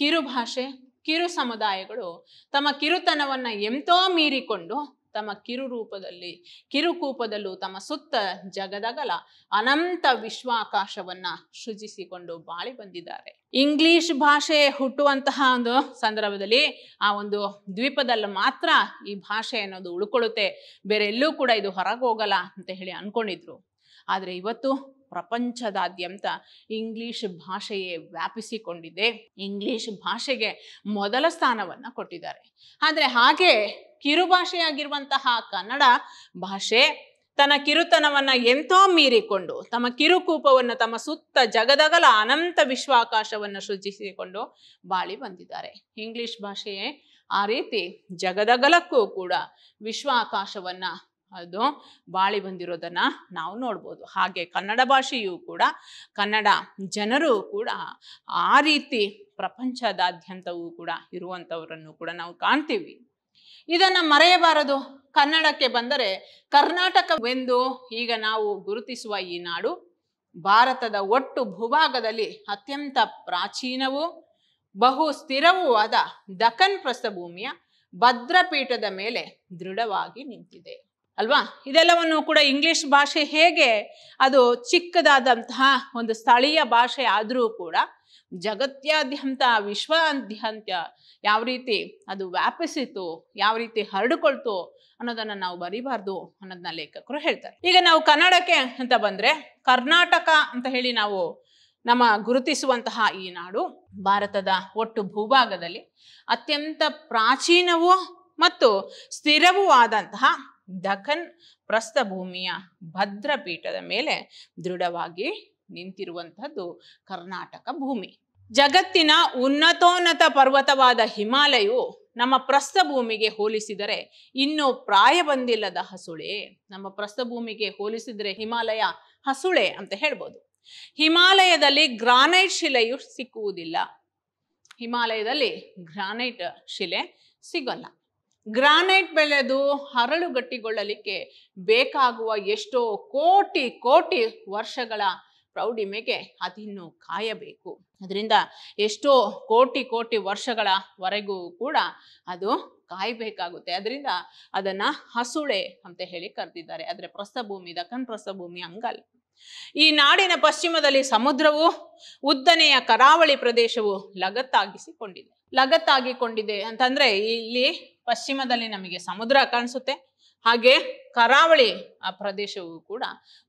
Speaker 1: ಕಿರು ಭಾಷೆ ಕಿರು ಸಮುದಾಯಗಳು ತಮ್ಮ ಕಿರುತನವನ್ನು ಎಂತೋ ಮೀರಿಕೊಂಡು ತಮ್ಮ ಕಿರು ರೂಪದಲ್ಲಿ ಕಿರುಕೂಪದಲ್ಲೂ ತಮ್ಮ ಸುತ್ತ ಜಗದಗಲ ಅನಂತ ವಿಶ್ವಾಕಾಶವನ್ನ ಸೃಜಿಸಿಕೊಂಡು ಬಾಳಿ ಬಂದಿದ್ದಾರೆ ಇಂಗ್ಲಿಷ್ ಭಾಷೆ ಹುಟ್ಟುವಂತಹ ಒಂದು ಸಂದರ್ಭದಲ್ಲಿ ಆ ಒಂದು ದ್ವೀಪದಲ್ಲಿ ಮಾತ್ರ ಈ ಭಾಷೆ ಅನ್ನೋದು ಉಳ್ಕೊಳ್ಳುತ್ತೆ ಬೇರೆ ಎಲ್ಲೂ ಕೂಡ ಇದು ಹೊರಗೆ ಅಂತ ಹೇಳಿ ಅನ್ಕೊಂಡಿದ್ರು ಆದರೆ ಇವತ್ತು ಪ್ರಪಂಚದಾದ್ಯಂತ ಇಂಗ್ಲಿಷ್ ಭಾಷೆಯೇ ವ್ಯಾಪಿಸಿಕೊಂಡಿದೆ ಇಂಗ್ಲಿಷ್ ಭಾಷೆಗೆ ಮೊದಲ ಸ್ಥಾನವನ್ನು ಕೊಟ್ಟಿದ್ದಾರೆ ಆದರೆ ಹಾಗೆ ಕಿರು ಭಾಷೆಯಾಗಿರುವಂತಹ ಕನ್ನಡ ಭಾಷೆ ತನ್ನ ಕಿರುತನವನ್ನು ಎಂತೋ ಮೀರಿಕೊಂಡು ತಮ್ಮ ಕಿರುಕೂಪವನ್ನು ತಮ್ಮ ಸುತ್ತ ಜಗದಗಲ ಅನಂತ ವಿಶ್ವಾಕಾಶವನ್ನು ಸೃಜಿಸಿಕೊಂಡು ಬಾಳಿ ಬಂದಿದ್ದಾರೆ ಇಂಗ್ಲಿಷ್ ಭಾಷೆಯೇ ಆ ರೀತಿ ಜಗದಗಲಕ್ಕೂ ಕೂಡ ವಿಶ್ವಾಕಾಶವನ್ನು ಅದು ಬಾಳಿ ಬಂದಿರೋದನ್ನು ನಾವು ನೋಡ್ಬೋದು ಹಾಗೆ ಕನ್ನಡ ಭಾಷೆಯೂ ಕೂಡ ಕನ್ನಡ ಜನರು ಕೂಡ ಆ ರೀತಿ ಪ್ರಪಂಚದಾದ್ಯಂತವೂ ಕೂಡ ಇರುವಂಥವರನ್ನು ಕೂಡ ನಾವು ಕಾಣ್ತೀವಿ ಇದನ್ನು ಮರೆಯಬಾರದು ಕನ್ನಡಕ್ಕೆ ಬಂದರೆ ಕರ್ನಾಟಕವೆಂದು ಈಗ ನಾವು ಗುರುತಿಸುವ ಈ ನಾಡು ಭಾರತದ ಒಟ್ಟು ಭೂಭಾಗದಲ್ಲಿ ಅತ್ಯಂತ ಪ್ರಾಚೀನವೂ ಬಹು ಸ್ಥಿರವೂ ಆದ ದಖನ್ ಪ್ರಸ್ಥಭೂಮಿಯ ಭದ್ರಪೀಠದ ಮೇಲೆ ದೃಢವಾಗಿ ನಿಂತಿದೆ ಅಲ್ವಾ ಇದೆಲ್ಲವನ್ನು ಕೂಡ ಇಂಗ್ಲಿಷ್ ಭಾಷೆ ಹೇಗೆ ಅದು ಚಿಕ್ಕದಾದಂತಹ ಒಂದು ಸ್ಥಳೀಯ ಭಾಷೆ ಆದರೂ ಕೂಡ ಜಗತ್ಯಾದ್ಯಂತ ವಿಶ್ವಾದ್ಯಂತ ಯಾವ ರೀತಿ ಅದು ವ್ಯಾಪಿಸಿತು ಯಾವ ರೀತಿ ಹರಡಿಕೊಳ್ತು ಅನ್ನೋದನ್ನು ನಾವು ಬರಿಬಾರ್ದು ಅನ್ನೋದನ್ನ ಲೇಖಕರು ಹೇಳ್ತಾರೆ ಈಗ ನಾವು ಕನ್ನಡಕ್ಕೆ ಅಂತ ಬಂದರೆ ಕರ್ನಾಟಕ ಅಂತ ಹೇಳಿ ನಾವು ನಮ್ಮ ಗುರುತಿಸುವಂತಹ ಈ ನಾಡು ಭಾರತದ ಒಟ್ಟು ಭೂಭಾಗದಲ್ಲಿ ಅತ್ಯಂತ ಪ್ರಾಚೀನವೂ ಮತ್ತು ಸ್ಥಿರವೂ ಆದಂತಹ ದಖನ್ ಪ್ರಸ್ಥಭೂಮಿಯ ಭದ್ರಪೀಠದ ಮೇಲೆ ದೃಢವಾಗಿ ನಿಂತಿರುವಂತಹದ್ದು ಕರ್ನಾಟಕ ಭೂಮಿ ಜಗತ್ತಿನ ಉನ್ನತೋನ್ನತ ಪರ್ವತವಾದ ಹಿಮಾಲಯವು ನಮ್ಮ ಪ್ರಸ್ಥಭೂಮಿಗೆ ಹೋಲಿಸಿದರೆ ಇನ್ನೂ ಪ್ರಾಯ ಬಂದಿಲ್ಲದ ಹಸುಳೆ ನಮ್ಮ ಪ್ರಸ್ಥಭೂಮಿಗೆ ಹೋಲಿಸಿದರೆ ಹಿಮಾಲಯ ಹಸುಳೆ ಅಂತ ಹೇಳ್ಬೋದು ಹಿಮಾಲಯದಲ್ಲಿ ಗ್ರಾನೈಟ್ ಶಿಲೆಯು ಸಿಕ್ಕುವುದಿಲ್ಲ ಹಿಮಾಲಯದಲ್ಲಿ ಗ್ರಾನೈಟ್ ಶಿಲೆ ಸಿಗಲ್ಲ ಗ್ರಾನೈಟ್ ಬೆಳೆದು ಹರಳುಗಟ್ಟಿಗೊಳ್ಳಲಿಕ್ಕೆ ಬೇಕಾಗುವ ಎಷ್ಟೋ ಕೋಟಿ ಕೋಟಿ ವರ್ಷಗಳ ಪ್ರೌಢಿಮೆಗೆ ಅದಿನ್ನು ಕಾಯಬೇಕು ಅದರಿಂದ ಎಷ್ಟೋ ಕೋಟಿ ಕೋಟಿ ವರ್ಷಗಳವರೆಗೂ ಕೂಡ ಅದು ಕಾಯಬೇಕಾಗುತ್ತೆ ಅದರಿಂದ ಅದನ್ನ ಹಸುಳೆ ಅಂತ ಹೇಳಿ ಕರೆದಿದ್ದಾರೆ ಆದರೆ ಪ್ರಸ್ಥಭೂಮಿ ದಕ್ಕನ್ ಪ್ರಸ್ಥಭೂಮಿ ಅಂಗಲ್ ಈ ನಾಡಿನ ಪಶ್ಚಿಮದಲ್ಲಿ ಸಮುದ್ರವು ಉದ್ದನೆಯ ಕರಾವಳಿ ಪ್ರದೇಶವು ಲಗತ್ತಾಗಿಸಿಕೊಂಡಿದೆ ಲಗತ್ತಾಗಿಕೊಂಡಿದೆ ಅಂತಂದ್ರೆ ಇಲ್ಲಿ ಪಶ್ಚಿಮದಲ್ಲಿ ನಮಗೆ ಸಮುದ್ರ ಕಾಣಿಸುತ್ತೆ ಹಾಗೆ ಕರಾವಳಿ ಆ ಪ್ರದೇಶವೂ ಕೂಡ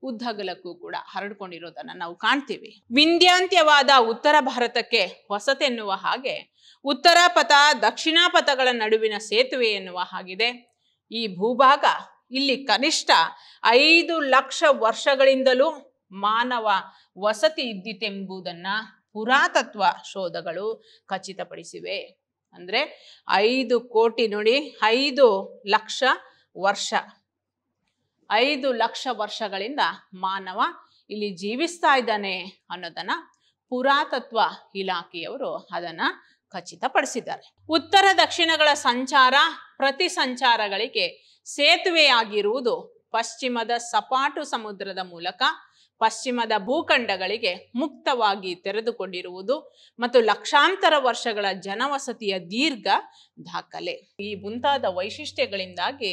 Speaker 1: ಉದ್ದಗಲಕ್ಕೂ ಕೂಡ ಹರಡ್ಕೊಂಡಿರೋದನ್ನ ನಾವು ಕಾಣ್ತೀವಿ ವಿಂಧ್ಯಾಂತ್ಯವಾದ ಉತ್ತರ ಭಾರತಕ್ಕೆ ಎನ್ನುವ ಹಾಗೆ ಉತ್ತರ ಪಥ ದಕ್ಷಿಣ ಪಥಗಳ ನಡುವಿನ ಸೇತುವೆ ಎನ್ನುವ ಹಾಗಿದೆ ಈ ಭೂಭಾಗ ಇಲ್ಲಿ ಕನಿಷ್ಠ ಐದು ಲಕ್ಷ ವರ್ಷಗಳಿಂದಲೂ ಮಾನವ ವಸತಿ ಇದ್ದಿತೆಂಬುದನ್ನು ಪುರಾತತ್ವ ಶೋಧಗಳು ಖಚಿತಪಡಿಸಿವೆ ಅಂದರೆ ಐದು ಕೋಟಿ ನೋಡಿ ಐದು ಲಕ್ಷ ವರ್ಷ ಐದು ಲಕ್ಷ ವರ್ಷಗಳಿಂದ ಮಾನವ ಇಲ್ಲಿ ಜೀವಿಸ್ತಾ ಇದ್ದಾನೆ ಅನ್ನೋದನ್ನು ಪುರಾತತ್ವ ಇಲಾಖೆಯವರು ಅದನ್ನು ಖಚಿತಪಡಿಸಿದ್ದಾರೆ ಉತ್ತರ ದಕ್ಷಿಣಗಳ ಸಂಚಾರ ಪ್ರತಿ ಸಂಚಾರಗಳಿಗೆ ಸೇತುವೆಯಾಗಿರುವುದು ಪಶ್ಚಿಮದ ಸಪಾಟು ಸಮುದ್ರದ ಮೂಲಕ ಪಶ್ಚಿಮದ ಭೂಖಂಡಗಳಿಗೆ ಮುಕ್ತವಾಗಿ ತೆರೆದುಕೊಂಡಿರುವುದು ಮತ್ತು ಲಕ್ಷಾಂತರ ವರ್ಷಗಳ ಜನವಸತಿಯ ದೀರ್ಘ ದಾಖಲೆ ಈ ಮುಂತಾದ ವೈಶಿಷ್ಟ್ಯಗಳಿಂದಾಗಿ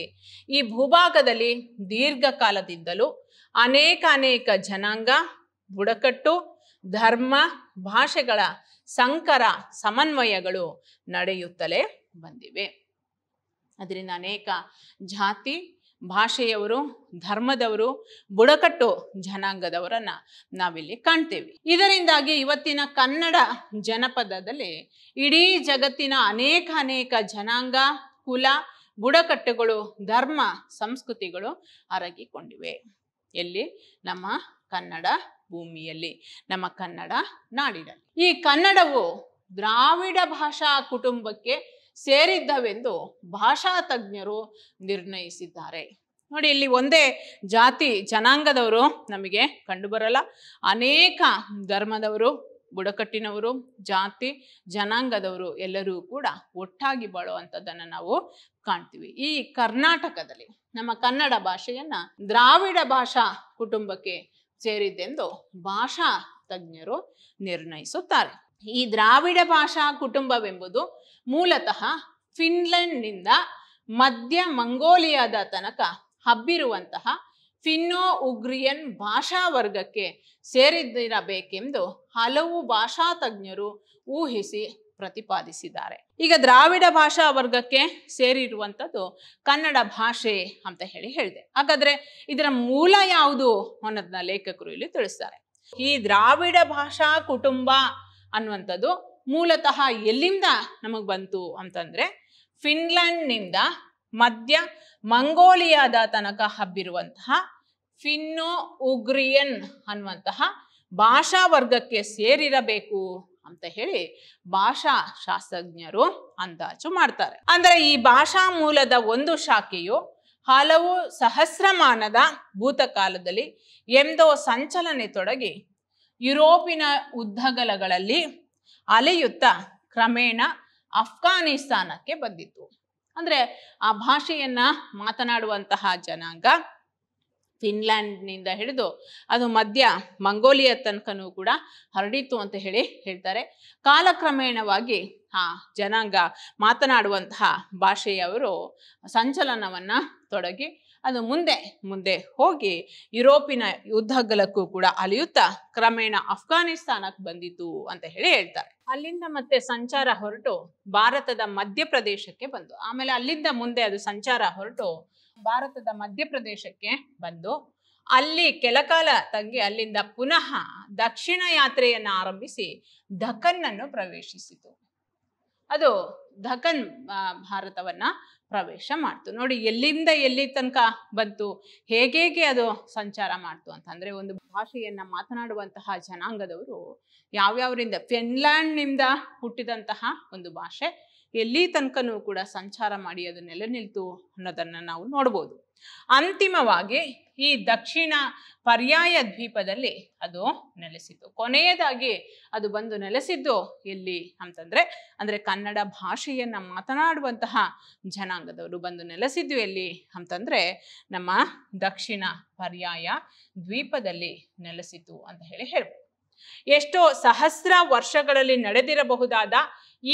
Speaker 1: ಈ ಭೂಭಾಗದಲ್ಲಿ ದೀರ್ಘಕಾಲದಿಂದಲೂ ಅನೇಕ ಅನೇಕ ಜನಾಂಗ ಬುಡಕಟ್ಟು ಧರ್ಮ ಭಾಷೆಗಳ ಸಂಕರ ಸಮನ್ವಯಗಳು ನಡೆಯುತ್ತಲೇ ಬಂದಿವೆ ಅದರಿಂದ ಅನೇಕ ಜಾತಿ ಭಾಷೆಯವರು ಧರ್ಮದವರು ಬುಡಕಟ್ಟು ಜನಾಂಗದವರನ್ನು ನಾವಿಲ್ಲಿ ಕಾಣ್ತೇವೆ ಇದರಿಂದಾಗಿ ಇವತ್ತಿನ ಕನ್ನಡ ಜನಪದದಲ್ಲಿ ಇಡೀ ಜಗತ್ತಿನ ಅನೇಕ ಅನೇಕ ಜನಾಂಗ ಕುಲ ಬುಡಕಟ್ಟುಗಳು ಧರ್ಮ ಸಂಸ್ಕೃತಿಗಳು ಅರಗಿಕೊಂಡಿವೆ ಎಲ್ಲಿ ನಮ್ಮ ಕನ್ನಡ ಭೂಮಿಯಲ್ಲಿ ನಮ್ಮ ಕನ್ನಡ ನಾಡಿನಲ್ಲಿ ಈ ಕನ್ನಡವು ದ್ರಾವಿಡ ಭಾಷಾ ಕುಟುಂಬಕ್ಕೆ ಸೇರಿದ್ದವೆಂದು ಭಾಷಾ ತಜ್ಞರು ನಿರ್ಣಯಿಸಿದ್ದಾರೆ ನೋಡಿ ಇಲ್ಲಿ ಒಂದೇ ಜಾತಿ ಜನಾಂಗದವರು ನಮಗೆ ಕಂಡು ಬರಲ್ಲ ಅನೇಕ ಧರ್ಮದವರು ಬುಡಕಟ್ಟಿನವರು ಜಾತಿ ಜನಾಂಗದವರು ಎಲ್ಲರೂ ಕೂಡ ಒಟ್ಟಾಗಿ ಬಾಳುವಂಥದ್ದನ್ನು ನಾವು ಕಾಣ್ತೀವಿ ಈ ಕರ್ನಾಟಕದಲ್ಲಿ ನಮ್ಮ ಕನ್ನಡ ಭಾಷೆಯನ್ನ ದ್ರಾವಿಡ ಭಾಷಾ ಕುಟುಂಬಕ್ಕೆ ಸೇರಿದ್ದೆಂದು ಭಾಷಾ ತಜ್ಞರು ನಿರ್ಣಯಿಸುತ್ತಾರೆ ಈ ದ್ರಾವಿಡ ಭಾಷಾ ಕುಟುಂಬವೆಂಬುದು ಮೂಲತಃ ಫಿನ್ಲೆಂಡ್ನಿಂದ ಮಧ್ಯ ಮಂಗೋಲಿಯಾದ ತನಕ ಹಬ್ಬಿರುವಂತಹ ಫಿನ್ನೋ ಉಗ್ರಿಯನ್ ಭಾಷಾ ವರ್ಗಕ್ಕೆ ಸೇರಿದ್ದಿರಬೇಕೆಂದು ಹಲವು ಭಾಷಾ ತಜ್ಞರು ಊಹಿಸಿ ಪ್ರತಿಪಾದಿಸಿದ್ದಾರೆ ಈಗ ದ್ರಾವಿಡ ಭಾಷಾ ವರ್ಗಕ್ಕೆ ಸೇರಿರುವಂಥದ್ದು ಕನ್ನಡ ಭಾಷೆ ಅಂತ ಹೇಳಿ ಹೇಳಿದೆ ಹಾಗಾದ್ರೆ ಇದರ ಮೂಲ ಯಾವುದು ಅನ್ನೋದನ್ನ ಲೇಖಕರು ಇಲ್ಲಿ ತಿಳಿಸ್ತಾರೆ ಈ ದ್ರಾವಿಡ ಭಾಷಾ ಕುಟುಂಬ ಅನ್ನುವಂಥದ್ದು ಮೂಲತಃ ಎಲ್ಲಿಂದ ನಮಗೆ ಬಂತು ಅಂತಂದರೆ ಫಿನ್ಲ್ಯಾಂಡ್ನಿಂದ ಮಧ್ಯ ಮಂಗೋಲಿಯಾದ ತನಕ ಹಬ್ಬಿರುವಂತಹ ಫಿನ್ನೋ ಉಗ್ರಿಯನ್ ಅನ್ನುವಂತಹ ಭಾಷಾ ವರ್ಗಕ್ಕೆ ಸೇರಿರಬೇಕು ಅಂತ ಹೇಳಿ ಭಾಷಾ ಶಾಸ್ತ್ರಜ್ಞರು ಅಂದಾಜು ಮಾಡ್ತಾರೆ ಅಂದರೆ ಈ ಭಾಷಾ ಮೂಲದ ಒಂದು ಶಾಖೆಯು ಹಲವು ಸಹಸ್ರಮಾನದ ಭೂತಕಾಲದಲ್ಲಿ ಎಂದೋ ಸಂಚಲನೆ ತೊಡಗಿ ಯುರೋಪಿನ ಉದ್ದಗಲಗಳಲ್ಲಿ ಅಲೆಯುತ್ತ ಕ್ರಮೇಣ ಅಫ್ಘಾನಿಸ್ತಾನಕ್ಕೆ ಬಂದಿತ್ತು ಅಂದ್ರೆ ಆ ಭಾಷೆಯನ್ನ ಮಾತನಾಡುವಂತಹ ಜನಾಂಗ ಫಿನ್ಲ್ಯಾಂಡ್ನಿಂದ ಹಿಡಿದು ಅದು ಮಧ್ಯ ಮಂಗೋಲಿಯ ತನಕನೂ ಕೂಡ ಹರಡಿತು ಅಂತ ಹೇಳಿ ಹೇಳ್ತಾರೆ ಕಾಲಕ್ರಮೇಣವಾಗಿ ಆ ಜನಾಂಗ ಮಾತನಾಡುವಂತಹ ಭಾಷೆಯವರು ಸಂಚಲನವನ್ನು ತೊಡಗಿ ಅದು ಮುಂದೆ ಮುಂದೆ ಹೋಗಿ ಯುರೋಪಿನ ಯುದ್ಧಗಲಕ್ಕೂ ಕೂಡ ಅಲಿಯುತ್ತಾ ಕ್ರಮೇಣ ಅಫ್ಘಾನಿಸ್ತಾನಕ್ಕೆ ಬಂದಿತು ಅಂತ ಹೇಳಿ ಹೇಳ್ತಾರೆ ಅಲ್ಲಿಂದ ಮತ್ತೆ ಸಂಚಾರ ಹೊರಟು ಭಾರತದ ಮಧ್ಯಪ್ರದೇಶಕ್ಕೆ ಬಂದು ಆಮೇಲೆ ಅಲ್ಲಿಂದ ಮುಂದೆ ಅದು ಸಂಚಾರ ಹೊರಟು ಭಾರತದ ಮಧ್ಯಪ್ರದೇಶಕ್ಕೆ ಬಂದು ಅಲ್ಲಿ ಕೆಲಕಾಲ ತಂಗಿ ಅಲ್ಲಿಂದ ಪುನಃ ದಕ್ಷಿಣ ಯಾತ್ರೆಯನ್ನು ಆರಂಭಿಸಿ ದಖನ್ನನ್ನು ಪ್ರವೇಶಿಸಿತು ಅದು ದಖನ್ ಭಾರತವನ್ನ ಪ್ರವೇಶ ಮಾಡ್ತು ನೋಡಿ ಎಲ್ಲಿಂದ ಎಲ್ಲಿ ತನಕ ಬಂತು ಹೇಗೇಗೆ ಅದು ಸಂಚಾರ ಮಾಡ್ತು ಅಂತಂದ್ರೆ ಒಂದು ಭಾಷೆಯನ್ನ ಮಾತನಾಡುವಂತಹ ಜನಾಂಗದವರು ಯಾವ್ಯಾವರಿಂದ ಫಿನ್ಲ್ಯಾಂಡ್ನಿಂದ ಹುಟ್ಟಿದಂತಹ ಒಂದು ಭಾಷೆ ಎಲ್ಲಿ ತನಕನೂ ಕೂಡ ಸಂಚಾರ ಮಾಡಿ ಅದು ನೆಲೆ ನಿಲ್ತು ಅನ್ನೋದನ್ನ ನಾವು ನೋಡ್ಬೋದು ಅಂತಿಮವಾಗಿ ಈ ದಕ್ಷಿಣ ಪರ್ಯಾಯ ದ್ವೀಪದಲ್ಲಿ ಅದು ನೆಲೆಸಿತು ಕೊನೆಯದಾಗಿ ಅದು ಬಂದು ನೆಲೆಸಿದ್ದು ಎಲ್ಲಿ ಅಂತಂದ್ರೆ ಅಂದ್ರೆ ಕನ್ನಡ ಭಾಷೆಯನ್ನ ಮಾತನಾಡುವಂತಹ ಜನಾಂಗದವರು ಬಂದು ನೆಲೆಸಿದ್ದು ಎಲ್ಲಿ ಅಂತಂದ್ರೆ ನಮ್ಮ ದಕ್ಷಿಣ ಪರ್ಯಾಯ ದ್ವೀಪದಲ್ಲಿ ನೆಲೆಸಿತು ಅಂತ ಹೇಳಿ ಹೇಳ್ಬೋದು ಎಷ್ಟೋ ಸಹಸ್ರ ವರ್ಷಗಳಲ್ಲಿ ನಡೆದಿರಬಹುದಾದ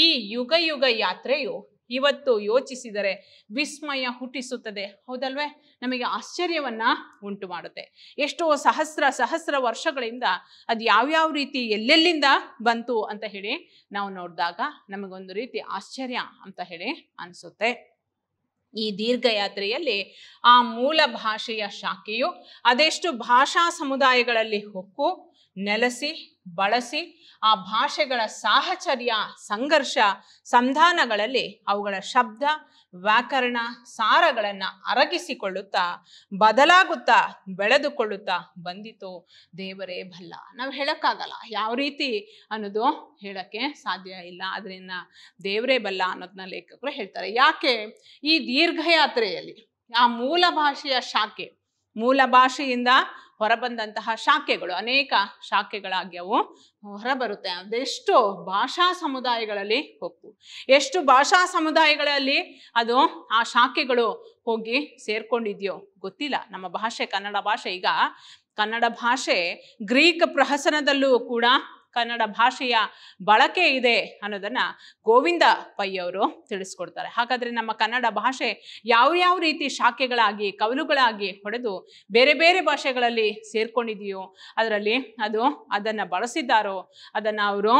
Speaker 1: ಈ ಯುಗ ಯುಗ ಯಾತ್ರೆಯು ಇವತ್ತು ಯೋಚಿಸಿದರೆ ವಿಸ್ಮಯ ಹುಟ್ಟಿಸುತ್ತದೆ ಹೌದಲ್ವೇ ನಮಗೆ ಆಶ್ಚರ್ಯವನ್ನು ಉಂಟು ಮಾಡುತ್ತೆ ಎಷ್ಟೋ ಸಹಸ್ರ ಸಹಸ್ರ ವರ್ಷಗಳಿಂದ ಅದು ಯಾವ್ಯಾವ ರೀತಿ ಎಲ್ಲೆಲ್ಲಿಂದ ಬಂತು ಅಂತ ಹೇಳಿ ನಾವು ನೋಡಿದಾಗ ನಮಗೊಂದು ರೀತಿ ಆಶ್ಚರ್ಯ ಅಂತ ಹೇಳಿ ಅನಿಸುತ್ತೆ ಈ ದೀರ್ಘಯಾತ್ರೆಯಲ್ಲಿ ಆ ಮೂಲ ಭಾಷೆಯ ಶಾಖೆಯು ಅದೆಷ್ಟು ಭಾಷಾ ಸಮುದಾಯಗಳಲ್ಲಿ ಹೊಕ್ಕು ನೆಲೆಸಿ ಬಳಸಿ ಆ ಭಾಷೆಗಳ ಸಾಹಚರ್ಯ ಸಂಘರ್ಷ ಸಂಧಾನಗಳಲ್ಲಿ ಅವುಗಳ ಶಬ್ದ ವ್ಯಾಕರಣ ಸಾರಗಳನ್ನು ಅರಗಿಸಿಕೊಳ್ಳುತ್ತಾ ಬದಲಾಗುತ್ತಾ ಬೆಳೆದುಕೊಳ್ಳುತ್ತಾ ಬಂದಿತು ದೇವರೇ ಬಲ್ಲ ನಾವು ಹೇಳೋಕ್ಕಾಗಲ್ಲ ಯಾವ ರೀತಿ ಅನ್ನೋದು ಹೇಳೋಕ್ಕೆ ಸಾಧ್ಯ ಇಲ್ಲ ಅದರಿಂದ ದೇವರೇ ಬಲ್ಲ ಅನ್ನೋದನ್ನ ಲೇಖಕರು ಹೇಳ್ತಾರೆ ಯಾಕೆ ಈ ದೀರ್ಘಯಾತ್ರೆಯಲ್ಲಿ ಆ ಮೂಲ ಭಾಷೆಯ ಶಾಖೆ ಮೂಲ ಭಾಷೆಯಿಂದ ಹೊರಬಂದಂತಹ ಶಾಖೆಗಳು ಅನೇಕ ಶಾಖೆಗಳಾಗಿ ಅವು ಹೊರಬರುತ್ತೆ ಅದೆಷ್ಟು ಭಾಷಾ ಸಮುದಾಯಗಳಲ್ಲಿ ಹೋಗು ಎಷ್ಟು ಭಾಷಾ ಸಮುದಾಯಗಳಲ್ಲಿ ಅದು ಆ ಶಾಖೆಗಳು ಹೋಗಿ ಸೇರ್ಕೊಂಡಿದ್ಯೋ ಗೊತ್ತಿಲ್ಲ ನಮ್ಮ ಭಾಷೆ ಕನ್ನಡ ಭಾಷೆ ಈಗ ಕನ್ನಡ ಭಾಷೆ ಗ್ರೀಕ್ ಪ್ರಹಸನದಲ್ಲೂ ಕೂಡ ಕನ್ನಡ ಭಾಷೆಯ ಬಳಕೆ ಇದೆ ಅನ್ನೋದನ್ನು ಗೋವಿಂದ ಪೈ ಅವರು ತಿಳಿಸ್ಕೊಡ್ತಾರೆ ಹಾಗಾದರೆ ನಮ್ಮ ಕನ್ನಡ ಭಾಷೆ ಯಾವ ಯಾವ ರೀತಿ ಶಾಖೆಗಳಾಗಿ ಕವಲುಗಳಾಗಿ ಹೊಡೆದು ಬೇರೆ ಬೇರೆ ಭಾಷೆಗಳಲ್ಲಿ ಸೇರ್ಕೊಂಡಿದೆಯೋ ಅದರಲ್ಲಿ ಅದು ಅದನ್ನು ಬಳಸಿದ್ದಾರೋ ಅದನ್ನು ಅವರು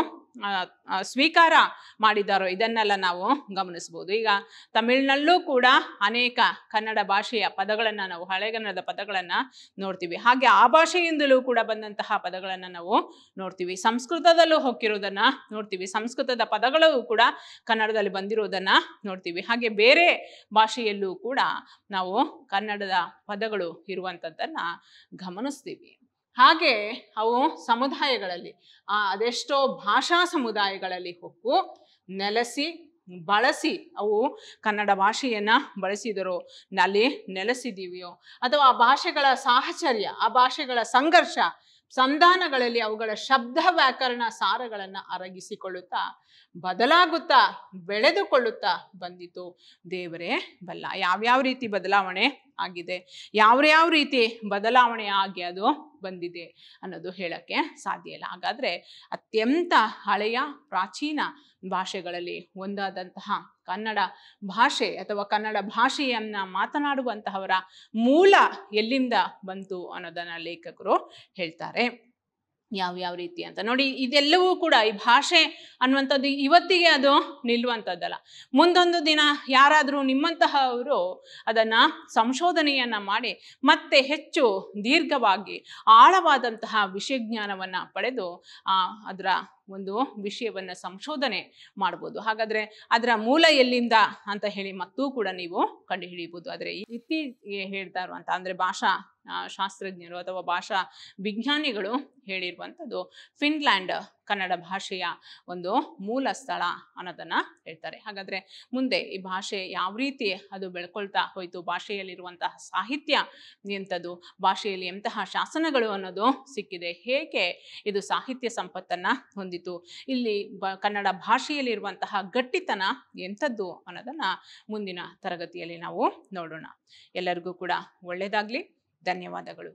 Speaker 1: ಸ್ವೀಕಾರ ಮಾಡಿದ್ದಾರೋ ಇದನ್ನೆಲ್ಲ ನಾವು ಗಮನಿಸ್ಬೋದು ಈಗ ತಮಿಳ್ನಲ್ಲೂ ಕೂಡ ಅನೇಕ ಕನ್ನಡ ಭಾಷೆಯ ಪದಗಳನ್ನು ನಾವು ಹಳೆಗನ್ನಡದ ಪದಗಳನ್ನು ನೋಡ್ತೀವಿ ಹಾಗೆ ಆ ಭಾಷೆಯಿಂದಲೂ ಕೂಡ ಬಂದಂತಹ ಪದಗಳನ್ನು ನಾವು ನೋಡ್ತೀವಿ ಸಂಸ್ಕೃತದಲ್ಲೂ ಹೊಕ್ಕಿರೋದನ್ನು ನೋಡ್ತೀವಿ ಸಂಸ್ಕೃತದ ಪದಗಳು ಕೂಡ ಕನ್ನಡದಲ್ಲಿ ಬಂದಿರೋದನ್ನು ನೋಡ್ತೀವಿ ಹಾಗೆ ಬೇರೆ ಭಾಷೆಯಲ್ಲೂ ಕೂಡ ನಾವು ಕನ್ನಡದ ಪದಗಳು ಇರುವಂಥದ್ದನ್ನು ಗಮನಿಸ್ತೀವಿ ಹಾಗೆ ಅವು ಸಮುದಾಯಗಳಲ್ಲಿ ಆ ಅದೆಷ್ಟೋ ಭಾಷಾ ಸಮುದಾಯಗಳಲ್ಲಿ ಹೊಕ್ಕು ನೆಲೆಸಿ ಬಳಸಿ ಅವು ಕನ್ನಡ ಭಾಷೆಯನ್ನು ಬಳಸಿದರೋ ನಲ್ಲಿ ನೆಲೆಸಿದ್ದೀವಿಯೋ ಅಥವಾ ಆ ಭಾಷೆಗಳ ಸಾಹಚರ್ಯ ಆ ಭಾಷೆಗಳ ಸಂಘರ್ಷ ಸಂಧಾನಗಳಲ್ಲಿ ಅವುಗಳ ಶಬ್ದ ವ್ಯಾಕರಣ ಸಾರಗಳನ್ನು ಅರಗಿಸಿಕೊಳ್ಳುತ್ತಾ ಬದಲಾಗುತ್ತಾ ಬೆಳೆದುಕೊಳ್ಳುತ್ತಾ ಬಂದಿತು ದೇವರೇ ಬಲ್ಲ ಯಾವ್ಯಾವ ರೀತಿ ಬದಲಾವಣೆ ಆಗಿದೆ ಯಾವ್ಯಾವ ರೀತಿ ಬದಲಾವಣೆ ಆಗಿ ಅದು ಬಂದಿದೆ ಅನ್ನೋದು ಹೇಳಕ್ಕೆ ಸಾಧ್ಯ ಇಲ್ಲ ಹಾಗಾದರೆ ಅತ್ಯಂತ ಹಳೆಯ ಪ್ರಾಚೀನ ಭಾಷೆಗಳಲ್ಲಿ ಒಂದಾದಂತಹ ಕನ್ನಡ ಭಾಷೆ ಅಥವಾ ಕನ್ನಡ ಭಾಷೆಯನ್ನು ಮಾತನಾಡುವಂತಹವರ ಮೂಲ ಎಲ್ಲಿಂದ ಬಂತು ಅನ್ನೋದನ್ನು ಲೇಖಕರು ಹೇಳ್ತಾರೆ ಯಾವ ಯಾವ ರೀತಿ ಅಂತ ನೋಡಿ ಇದೆಲ್ಲವೂ ಕೂಡ ಈ ಭಾಷೆ ಅನ್ನುವಂಥದ್ದು ಇವತ್ತಿಗೆ ಅದು ನಿಲ್ಲುವಂಥದ್ದಲ್ಲ ಮುಂದೊಂದು ದಿನ ಯಾರಾದರೂ ನಿಮ್ಮಂತಹವರು ಅದನ್ನು ಸಂಶೋಧನೆಯನ್ನು ಮಾಡಿ ಮತ್ತೆ ಹೆಚ್ಚು ದೀರ್ಘವಾಗಿ ಆಳವಾದಂತಹ ವಿಷಯ ಜ್ಞಾನವನ್ನು ಪಡೆದು ಅದರ ಒಂದು ವಿಷಯವನ್ನು ಸಂಶೋಧನೆ ಮಾಡ್ಬೋದು ಹಾಗಾದರೆ ಅದರ ಮೂಲ ಎಲ್ಲಿಂದ ಅಂತ ಹೇಳಿ ಮತ್ತೂ ಕೂಡ ನೀವು ಕಂಡುಹಿಡಿಯಬಹುದು ಆದರೆ ಇತ್ತೀಚೆಗೆ ಹೇಳ್ತಾ ಇರುವಂಥ ಅಂದರೆ ಭಾಷಾ ಶಾಸ್ತ್ರಜ್ಞರು ಅಥವಾ ಭಾಷಾ ವಿಜ್ಞಾನಿಗಳು ಹೇಳಿರುವಂಥದ್ದು ಫಿನ್ಲ್ಯಾಂಡ್ ಕನ್ನಡ ಭಾಷೆಯ ಒಂದು ಮೂಲ ಸ್ಥಳ ಅನ್ನೋದನ್ನು ಹೇಳ್ತಾರೆ ಹಾಗಾದರೆ ಮುಂದೆ ಈ ಭಾಷೆ ಯಾವ ರೀತಿ ಅದು ಬೆಳ್ಕೊಳ್ತಾ ಹೋಯಿತು ಭಾಷೆಯಲ್ಲಿರುವಂತಹ ಸಾಹಿತ್ಯ ಎಂಥದ್ದು ಭಾಷೆಯಲ್ಲಿ ಎಂತಹ ಶಾಸನಗಳು ಅನ್ನೋದು ಸಿಕ್ಕಿದೆ ಹೇಗೆ ಇದು ಸಾಹಿತ್ಯ ಸಂಪತ್ತನ್ನು ಹೊಂದಿ ಇಲ್ಲಿ ಬ ಕನ್ನಡ ಭಾಷೆಯಲ್ಲಿರುವಂತಹ ಗಟ್ಟಿತನ ಎಂಥದ್ದು ಅನ್ನೋದನ್ನು ಮುಂದಿನ ತರಗತಿಯಲ್ಲಿ ನಾವು ನೋಡೋಣ ಎಲ್ಲರಿಗೂ ಕೂಡ ಒಳ್ಳೆಯದಾಗಲಿ ಧನ್ಯವಾದಗಳು